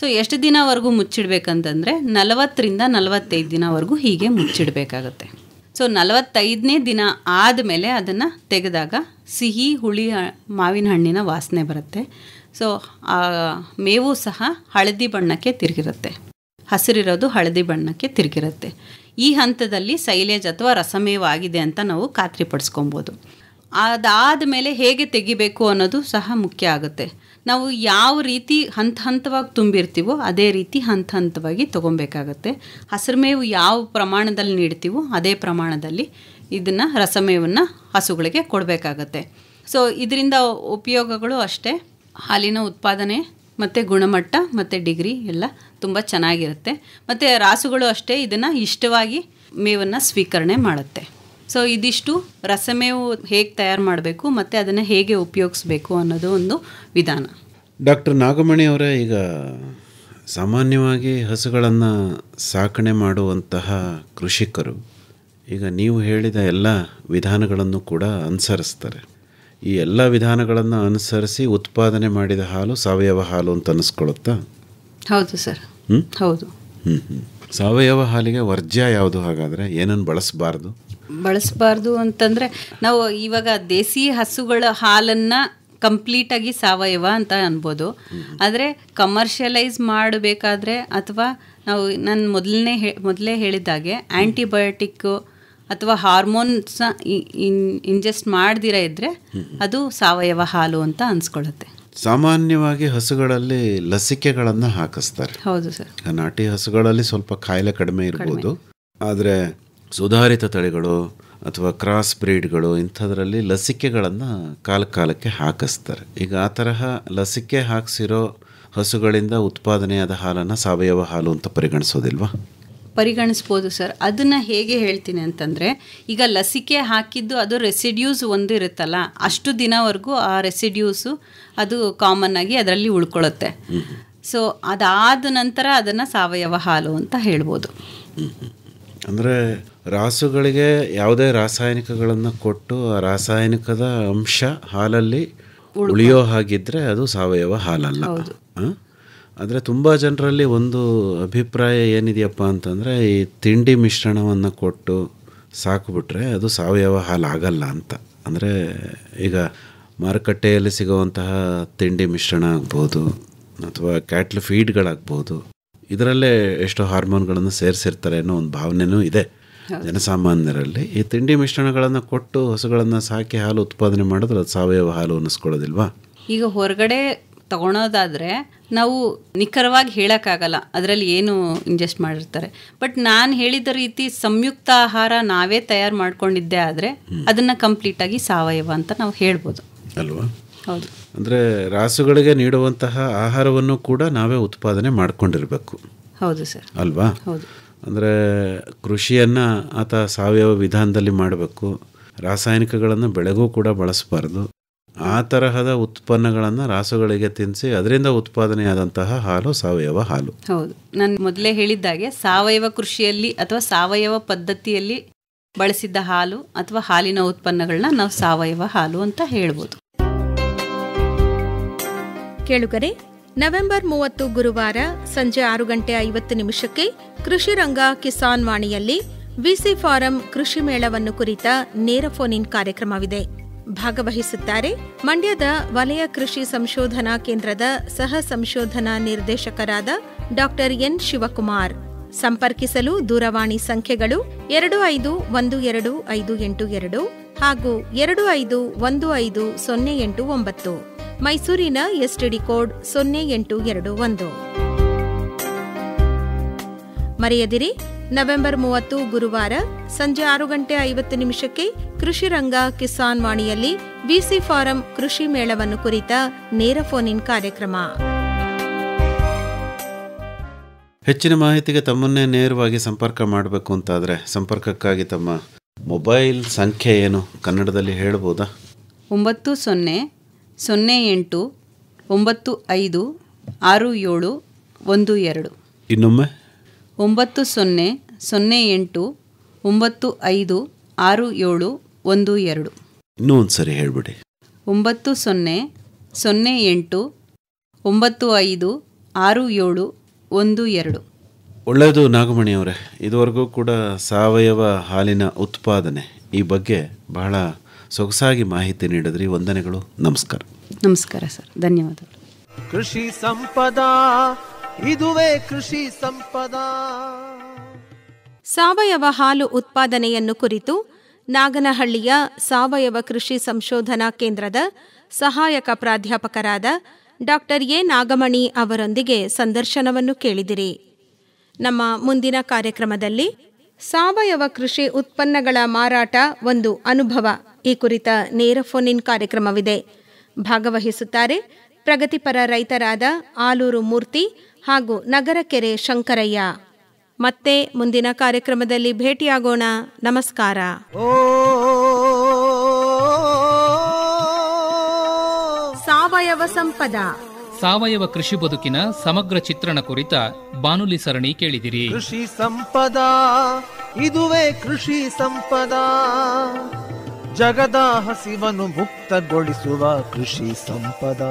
ಸೊ ಎಷ್ಟು ದಿನವರೆಗೂ ಮುಚ್ಚಿಡಬೇಕಂತಂದರೆ ನಲವತ್ತರಿಂದ ನಲವತ್ತೈದು ದಿನವರೆಗೂ ಹೀಗೆ ಮುಚ್ಚಿಡಬೇಕಾಗತ್ತೆ ಸೊ ನಲವತ್ತೈದನೇ ದಿನ ಆದಮೇಲೆ ಅದನ್ನು ತೆಗೆದಾಗ ಸಿಹಿ ಹುಳಿ ಮಾವಿನ ಹಣ್ಣಿನ ವಾಸನೆ ಬರುತ್ತೆ ಸೊ ಆ ಮೇವು ಸಹ ಹಳದಿ ಬಣ್ಣಕ್ಕೆ ತಿರುಗಿರುತ್ತೆ ಹಸಿರಿರೋದು ಹಳದಿ ಬಣ್ಣಕ್ಕೆ ತಿರುಗಿರುತ್ತೆ ಈ ಹಂತದಲ್ಲಿ ಸೈಲೇಜ್ ಅಥವಾ ರಸಮೇವ ಆಗಿದೆ ಅಂತ ನಾವು ಖಾತ್ರಿಪಡಿಸ್ಕೊಬೋದು ಅದಾದ ಮೇಲೆ ಹೇಗೆ ತೆಗಿಬೇಕು ಅನ್ನೋದು ಸಹ ಮುಖ್ಯ ಆಗುತ್ತೆ ನಾವು ಯಾವ ರೀತಿ ಹಂತ ಹಂತವಾಗಿ ತುಂಬಿರ್ತೀವೋ ಅದೇ ರೀತಿ ಹಂತ ಹಂತವಾಗಿ ತೊಗೊಬೇಕಾಗತ್ತೆ ಹಸಿರು ಮೇವು ಯಾವ ಪ್ರಮಾಣದಲ್ಲಿ ನೀಡ್ತೀವೋ ಅದೇ ಪ್ರಮಾಣದಲ್ಲಿ ಇದನ್ನು ರಸಮೇವನ್ನು ಹಸುಗಳಿಗೆ ಕೊಡಬೇಕಾಗತ್ತೆ ಸೊ ಇದರಿಂದ ಉಪಯೋಗಗಳು ಅಷ್ಟೇ ಹಾಲಿನ ಉತ್ಪಾದನೆ ಮತ್ತು ಗುಣಮಟ್ಟ ಮತ್ತು ಡಿಗ್ರಿ ಎಲ್ಲ ತುಂಬ ಚೆನ್ನಾಗಿರುತ್ತೆ ಮತ್ತು ರಾಸುಗಳು ಅಷ್ಟೇ ಇದನ್ನು ಇಷ್ಟವಾಗಿ ಮೇವನ್ನು ಸ್ವೀಕರಣೆ ಮಾಡುತ್ತೆ ಸೊ ಇದಿಷ್ಟು ರಸಮೇವು ಹೇಗೆ ತಯಾರು ಮಾಡಬೇಕು ಮತ್ತು ಅದನ್ನು ಹೇಗೆ ಉಪಯೋಗಿಸ್ಬೇಕು ಅನ್ನೋದು ಒಂದು ವಿಧಾನ ಡಾಕ್ಟರ್ ನಾಗಮಣಿ ಅವರೇ ಈಗ ಸಾಮಾನ್ಯವಾಗಿ ಹಸುಗಳನ್ನು ಸಾಕಣೆ ಮಾಡುವಂತಹ ಕೃಷಿಕರು ಈಗ ನೀವು ಹೇಳಿದ ಎಲ್ಲ ವಿಧಾನಗಳನ್ನು ಕೂಡ ಅನುಸರಿಸ್ತಾರೆ ಈ ಎಲ್ಲ ವಿಧಾನಗಳನ್ನು ಅನುಸರಿಸಿ ಉತ್ಪಾದನೆ ಮಾಡಿದ ಹಾಲು ಸಾವಯವ ಹಾಲು ಅಂತ ಅನಿಸ್ಕೊಳುತ್ತಾ ಹೌದು ಸರ್ ಹೌದು ಹ್ಞೂ ಹ್ಞೂ ಸಾವಯವ ಹಾಲಿಗೆ ವರ್ಜ್ಯ ಯಾವುದು ಹಾಗಾದರೆ ಏನನ್ನು ಬಳಸಬಾರ್ದು ಬಳಸಬಾರ್ದು ಅಂತಂದರೆ ನಾವು ಇವಾಗ ದೇಸಿ ಹಸುಗಳ ಹಾಲನ್ನು ಕಂಪ್ಲೀಟಾಗಿ ಸಾವಯವ ಅಂತ ಅನ್ಬೋದು ಆದರೆ ಕಮರ್ಷಿಯಲೈಸ್ ಮಾಡಬೇಕಾದ್ರೆ ಅಥವಾ ನಾವು ನಾನು ಮೊದಲನೇ ಮೊದಲೇ ಹೇಳಿದಾಗೆ ಆ್ಯಂಟಿಬಯೋಟಿಕ್ಕು ಅಥವಾ ಹಾರ್ಮೋನ್ಸ್ ಇಂಜೆಸ್ಟ್ ಮಾಡದಿರ ಇದ್ದರೆ ಅದು ಸಾವಯವ ಹಾಲು ಅಂತ ಅನ್ಸ್ಕೊಳತ್ತೆ ಸಾಮಾನ್ಯವಾಗಿ ಹಸುಗಳಲ್ಲಿ ಲಸಿಕೆಗಳನ್ನು ಹಾಕಿಸ್ತಾರೆ ಹೌದು ಸರ್ ನಾಟಿ ಹಸುಗಳಲ್ಲಿ ಸ್ವಲ್ಪ ಕಾಯಿಲೆ ಕಡಿಮೆ ಇರ್ಬೋದು ಆದರೆ ಸುಧಾರಿತ ತಳಿಗಳು ಅಥವಾ ಕ್ರಾಸ್ ಬ್ರೀಡ್ಗಳು ಇಂಥದ್ರಲ್ಲಿ ಲಸಿಕೆಗಳನ್ನು ಕಾಲ ಕಾಲಕ್ಕೆ ಹಾಕಿಸ್ತಾರೆ ಈಗ ಆ ತರಹ ಲಸಿಕೆ ಹಾಕಿಸಿರೋ ಹಸುಗಳಿಂದ ಉತ್ಪಾದನೆಯಾದ ಹಾಲನ್ನು ಸಾವಯವ ಹಾಲು ಅಂತ ಪರಿಗಣಿಸೋದಿಲ್ವಾ ಪರಿಗಣಿಸ್ಬೋದು ಸರ್ ಅದನ್ನು ಹೇಗೆ ಹೇಳ್ತೀನಿ ಅಂತಂದರೆ ಈಗ ಲಸಿಕೆ ಹಾಕಿದ್ದು ಅದು ರೆಸಿಡ್ಯೂಸ್ ಒಂದಿರುತ್ತಲ್ಲ ಅಷ್ಟು ದಿನವರೆಗೂ ಆ ರೆಸಿಡ್ಯೂಸು ಅದು ಕಾಮನ್ ಆಗಿ ಅದರಲ್ಲಿ ಉಳ್ಕೊಳ್ಳುತ್ತೆ ಸೊ ಅದಾದ ನಂತರ ಅದನ್ನು ಸಾವಯವ ಹಾಲು ಅಂತ ಹೇಳ್ಬೋದು ಅಂದರೆ ರಾಸುಗಳಿಗೆ ಯಾವುದೇ ರಾಸಾಯನಿಕಗಳನ್ನು ಕೊಟ್ಟು ಆ ರಾಸಾಯನಿಕದ ಅಂಶ ಹಾಲಲ್ಲಿ ಉಳಿಯೋ ಹಾಗಿದ್ರೆ ಅದು ಸಾವಯವ ಹಾಲಲ್ಲ ಆದರೆ ತುಂಬ ಜನರಲ್ಲಿ ಒಂದು ಅಭಿಪ್ರಾಯ ಏನಿದೆಯಪ್ಪ ಅಂತಂದರೆ ಈ ತಿಂಡಿ ಮಿಶ್ರಣವನ್ನು ಕೊಟ್ಟು ಸಾಕುಬಿಟ್ರೆ ಅದು ಸಾವಯವ ಹಾಲು ಆಗಲ್ಲ ಅಂತ ಅಂದರೆ ಈಗ ಮಾರುಕಟ್ಟೆಯಲ್ಲಿ ಸಿಗುವಂತಹ ತಿಂಡಿ ಮಿಶ್ರಣ ಆಗ್ಬೋದು ಅಥವಾ ಕ್ಯಾಟ್ಲ್ ಫೀಡ್ಗಳಾಗ್ಬೋದು ಇದರಲ್ಲೇ ಎಷ್ಟೋ ಹಾರ್ಮೋನ್ಗಳನ್ನು ಸೇರಿಸಿರ್ತಾರೆ ಅನ್ನೋ ಒಂದು ಭಾವನೆಯೂ ಇದೆ ಜನಸಾಮಾನ್ಯರಲ್ಲಿ ಈ ತಿಂಡಿ ಮಿಶ್ರಣಗಳನ್ನು ಕೊಟ್ಟು ಹಸುಗಳನ್ನು ಸಾಕಿ ಹಾಲು ಉತ್ಪಾದನೆ ಮಾಡಿದ್ರೆ ಅದು ಸಾವಯವ ಹಾಲು ಅನ್ನಿಸ್ಕೊಳ್ಳೋದಿಲ್ವಾ ಈಗ ಹೊರಗಡೆ ತಗೊಳೋದಾದರೆ ನಾವು ನಿಖರವಾಗಿ ಹೇಳೋಕ್ಕಾಗಲ್ಲ ಅದರಲ್ಲಿ ಏನು ಇಂಜೆಸ್ಟ್ ಮಾಡಿರ್ತಾರೆ ಬಟ್ ನಾನು ಹೇಳಿದ ರೀತಿ ಸಂಯುಕ್ತ ಆಹಾರ ನಾವೇ ತಯಾರು ಮಾಡ್ಕೊಂಡಿದ್ದೆ ಆದರೆ ಅದನ್ನು ಕಂಪ್ಲೀಟಾಗಿ ಸಾವಯವ ಅಂತ ನಾವು ಹೇಳ್ಬೋದು ಅಲ್ವಾ ಹೌದು ಅಂದರೆ ರಾಸುಗಳಿಗೆ ನೀಡುವಂತಹ ಆಹಾರವನ್ನು ಕೂಡ ನಾವೇ ಉತ್ಪಾದನೆ ಮಾಡ್ಕೊಂಡಿರಬೇಕು ಹೌದು ಸರ್ ಅಲ್ವಾ ಹೌದು ಅಂದರೆ ಕೃಷಿಯನ್ನು ಆತ ಸಾವಯವ ವಿಧಾನದಲ್ಲಿ ಮಾಡಬೇಕು ರಾಸಾಯನಿಕಗಳನ್ನು ಬೆಳೆಗೂ ಕೂಡ ಬಳಸಬಾರ್ದು ಆ ತರಹದ ಉತ್ಪನ್ನಗಳನ್ನು ರಾಸುಗಳಿಗೆ ತಿನ್ನಿಸಿ ಅದರಿಂದ ಉತ್ಪಾದನೆಯಾದಂತಹ ಹಾಲು ಸಾವಯವ ಹಾಲು ಹೌದು ನಾನು ಮೊದಲೇ ಹೇಳಿದ್ದಾಗೆ ಸಾವಯವ ಕೃಷಿಯಲ್ಲಿ ಅಥವಾ ಸಾವಯವ ಪದ್ಧತಿಯಲ್ಲಿ ಬಳಸಿದ್ದ ಹಾಲು ಅಥವಾ ಹಾಲಿನ ಉತ್ಪನ್ನಗಳನ್ನ ನಾವು ಸಾವಯವ ಹಾಲು ಅಂತ ಹೇಳ್ಬೋದು ಕೇಳುಗರೆ ನವೆಂಬರ್ ಮೂವತ್ತು ಗುರುವಾರ ಸಂಜೆ ಆರು ಗಂಟೆ ಐವತ್ತು ನಿಮಿಷಕ್ಕೆ ಕೃಷಿ ರಂಗ ಕಿಸಾನ್ ವಾಣಿಯಲ್ಲಿ ವಿಸಿ ಫಾರಂ ಕೃಷಿ ಮೇಳವನ್ನು ಕುರಿತ ನೇರ ಫೋನ್ ಇನ್ ಕಾರ್ಯಕ್ರಮವಿದೆ ಭಾಗವಹಿಸುತ್ತಾರೆ ಮಂಡ್ಯದ ವಲಯ ಕೃಷಿ ಸಂಶೋಧನಾ ಕೇಂದ್ರದ ಸಹ ಸಂಶೋಧನಾ ನಿರ್ದೇಶಕರಾದ ಡಾಕ್ಟರ್ ಎನ್ ಶಿವಕುಮಾರ್ ಸಂಪರ್ಕಿಸಲು ದೂರವಾಣಿ ಸಂಖ್ಯೆಗಳು ಎರಡು ಐದು ಒಂದು ಎರಡು ಐದು ಎಂಟು ಎರಡು ಹಾಗೂ ಎರಡು ಐದು ಒಂದು ಐದು ಸೊನ್ನೆ ಎಂಟು ಒಂಬತ್ತು ಮೈಸೂರಿನ ಎಸ್ಟಿಡಿ ಕೋಡ್ ಸೊನ್ನೆ ಎಂಟು ಎರಡು ಒಂದು ಮರೆಯದಿರಿ ನವೆಂಬರ್ ಮೂವತ್ತು ಗುರುವಾರ ಸಂಜೆ ಆರು ಗಂಟೆ ಐವತ್ತು ನಿಮಿಷಕ್ಕೆ ಕೃಷಿ ರಂಗ ಕಿಸಾನ್ ವಾಣಿಯಲ್ಲಿ ಬಿಸಿ ಫಾರಂ ಕೃಷಿ ಮೇಳವನ್ನು ಕುರಿತ ನೇರ ಫೋನ್ ಕಾರ್ಯಕ್ರಮ ಹೆಚ್ಚಿನ ಮಾಹಿತಿಗೆ ತಮ್ಮನ್ನೇ ನೇರವಾಗಿ ಸಂಪರ್ಕ ಮಾಡಬೇಕು ಅಂತಾದರೆ ಸಂಪರ್ಕಕ್ಕಾಗಿ ತಮ್ಮ ಮೊಬೈಲ್ ಸಂಖ್ಯೆ ಏನು ಕನ್ನಡದಲ್ಲಿ ಹೇಳಬಹುದಾ ಒಂಬತ್ತು ಸೊನ್ನೆ ಸೊನ್ನೆ ಎಂಟು ಒಂಬತ್ತು ಐದು ಆರು ಏಳು ಒಂದು ಎರಡು ಇನ್ನೊಮ್ಮೆ ಒಂಬತ್ತು ಸೊನ್ನೆ ಸೊನ್ನೆ ಎಂಟು ಒಂಬತ್ತು ಐದು ಆರು ಏಳು ಒಂದು ಎರಡು ಇನ್ನೂ ಒಂದು ಸರಿ ಹೇಳ್ಬಿಡಿ ಒಂಬತ್ತು ಸೊನ್ನೆ ಸೊನ್ನೆ ಎಂಟು ಒಂಬತ್ತು ಐದು ಆರು ಏಳು ಒಂದು ಎರಡು ಒಳ್ಳೆಯದು ನಾಗಮಣಿ ಅವರೇ ಇದುವರೆಗೂ ಕೂಡ ಸಾವಯವ ಹಾಲಿನ ಉತ್ಪಾದನೆ ಈ ಬಗ್ಗೆ ಬಹಳ ಸೊಗಸಾಗಿ ಮಾಹಿತಿ ನೀಡಿದ್ರಿ ವಂದನೆಗಳು ನಮಸ್ಕಾರ ನಮಸ್ಕಾರ ಸರ್ ಧನ್ಯವಾದಗಳು ಕೃಷಿ ಸಂಪದ ಇದುವೇ ಕೃಷಿ ಸಂಪದ ಸಾವಯವ ಹಾಲು ಉತ್ಪಾದನೆಯನ್ನು ಕುರಿತು ನಾಗನಹಳ್ಳಿಯ ಸಾವಯವ ಕೃಷಿ ಸಂಶೋಧನಾ ಕೇಂದ್ರದ ಸಹಾಯಕ ಪ್ರಾಧ್ಯಾಪಕರಾದ ಡಾಕ್ಟರ್ ಎ ನಾಗಮಣಿ ಅವರೊಂದಿಗೆ ಸಂದರ್ಶನವನ್ನು ಕೇಳಿದಿರಿ ನಮ್ಮ ಮುಂದಿನ ಕಾರ್ಯಕ್ರಮದಲ್ಲಿ ಸಾವಯವ ಕೃಷಿ ಉತ್ಪನ್ನಗಳ ಮಾರಾಟ ಒಂದು ಅನುಭವ ಈ ಕುರಿತ ನೇರ ಫೋನ್ ಇನ್ ಕಾರ್ಯಕ್ರಮವಿದೆ ಭಾಗವಹಿಸುತ್ತಾರೆ ಪ್ರಗತಿಪರ ರೈತರಾದ ಆಲೂರು ಮೂರ್ತಿ ಹಾಗೂ ನಗರಕೆರೆ ಶಂಕರಯ್ಯ ಮತ್ತೆ ಮುಂದಿನ ಕಾರ್ಯಕ್ರಮದಲ್ಲಿ ಭೇಟಿಯಾಗೋಣ ನಮಸ್ಕಾರ ಸಾವಯವ ಸಂಪದ ಸಾವಯವ ಕೃಷಿ ಬದುಕಿನ ಸಮಗ್ರ ಚಿತ್ರಣ ಕುರಿತ ಬಾನುಲಿ ಸರಣಿ ಕೇಳಿದಿರಿ ಕೃಷಿ ಸಂಪದ ಇದುವೇ ಕೃಷಿ ಸಂಪದ ಜಗದ ಹಸಿವನ್ನು ಮುಕ್ತಗೊಳಿಸುವ ಕೃಷಿ ಸಂಪದ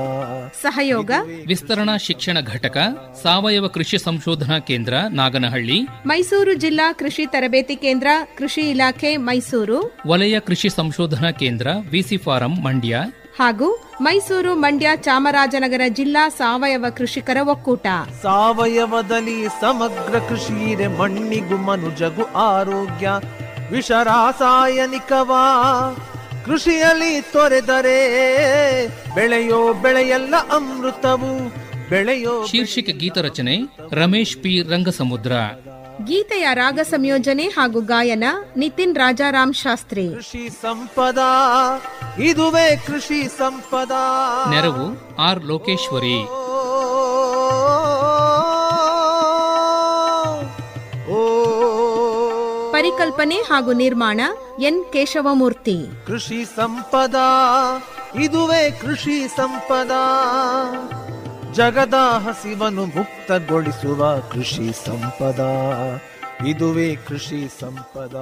ಸಹಯೋಗ ವಿಸ್ತರಣಾ ಶಿಕ್ಷಣ ಘಟಕ ಸಾವಯವ ಕೃಷಿ ಸಂಶೋಧನಾ ಕೇಂದ್ರ ನಾಗನಹಳ್ಳಿ ಮೈಸೂರು ಜಿಲ್ಲಾ ಕೃಷಿ ತರಬೇತಿ ಕೇಂದ್ರ ಕೃಷಿ ಇಲಾಖೆ ಮೈಸೂರು ವಲಯ ಕೃಷಿ ಸಂಶೋಧನಾ ಕೇಂದ್ರ ವಿಸಿ ಫಾರಂ ಮಂಡ್ಯ ಹಾಗೂ ಮೈಸೂರು ಮಂಡ್ಯ ಚಾಮರಾಜನಗರ ಜಿಲ್ಲಾ ಸಾವಯವ ಕೃಷಿಕರ ಒಕ್ಕೂಟ ಸಾವಯವದಲ್ಲಿ ಸಮಗ್ರ ಕೃಷಿ ಮಣ್ಣಿಗು ಮನುಜಗು ಆರೋಗ್ಯ ವಿಷ ರಾಸಾಯನಿಕವಾ ಕೃಷಿಯಲ್ಲಿ ತೊರೆದರೆ ಬೆಳೆಯೋ ಬೆಳೆಯಲ್ಲ ಅಮೃತವು ಬೆಳೆಯೋ ಶೀರ್ಷಿಕೆ ಗೀತ ರಚನೆ ರಮೇಶ್ ಪಿ ರಂಗಸಮುದ್ರ ಗೀತೆಯ ರಾಗ ಸಂಯೋಜನೆ ಹಾಗೂ ಗಾಯನ ನಿತಿನ್ ರಾಜಾರಾಮ್ ಶಾಸ್ತ್ರಿ ಕೃಷಿ ಸಂಪದ ಇದುವೇ ಕೃಷಿ ಸಂಪದ ನೆರವು ಆರ್ ಲೋಕೇಶ್ವರಿ ಪರಿಕಲ್ಪನೆ ಹಾಗೂ ನಿರ್ಮಾಣ ಎನ್ ಕೇಶವಮೂರ್ತಿ ಕೃಷಿ ಸಂಪದ ಇದುವೇ ಕೃಷಿ ಸಂಪದ ಜಗದ ಹಸಿವನ್ನು ಮುಕ್ತಗೊಳಿಸುವ ಕೃಷಿ ಸಂಪದ ಇದುವೇ ಕೃಷಿ ಸಂಪದ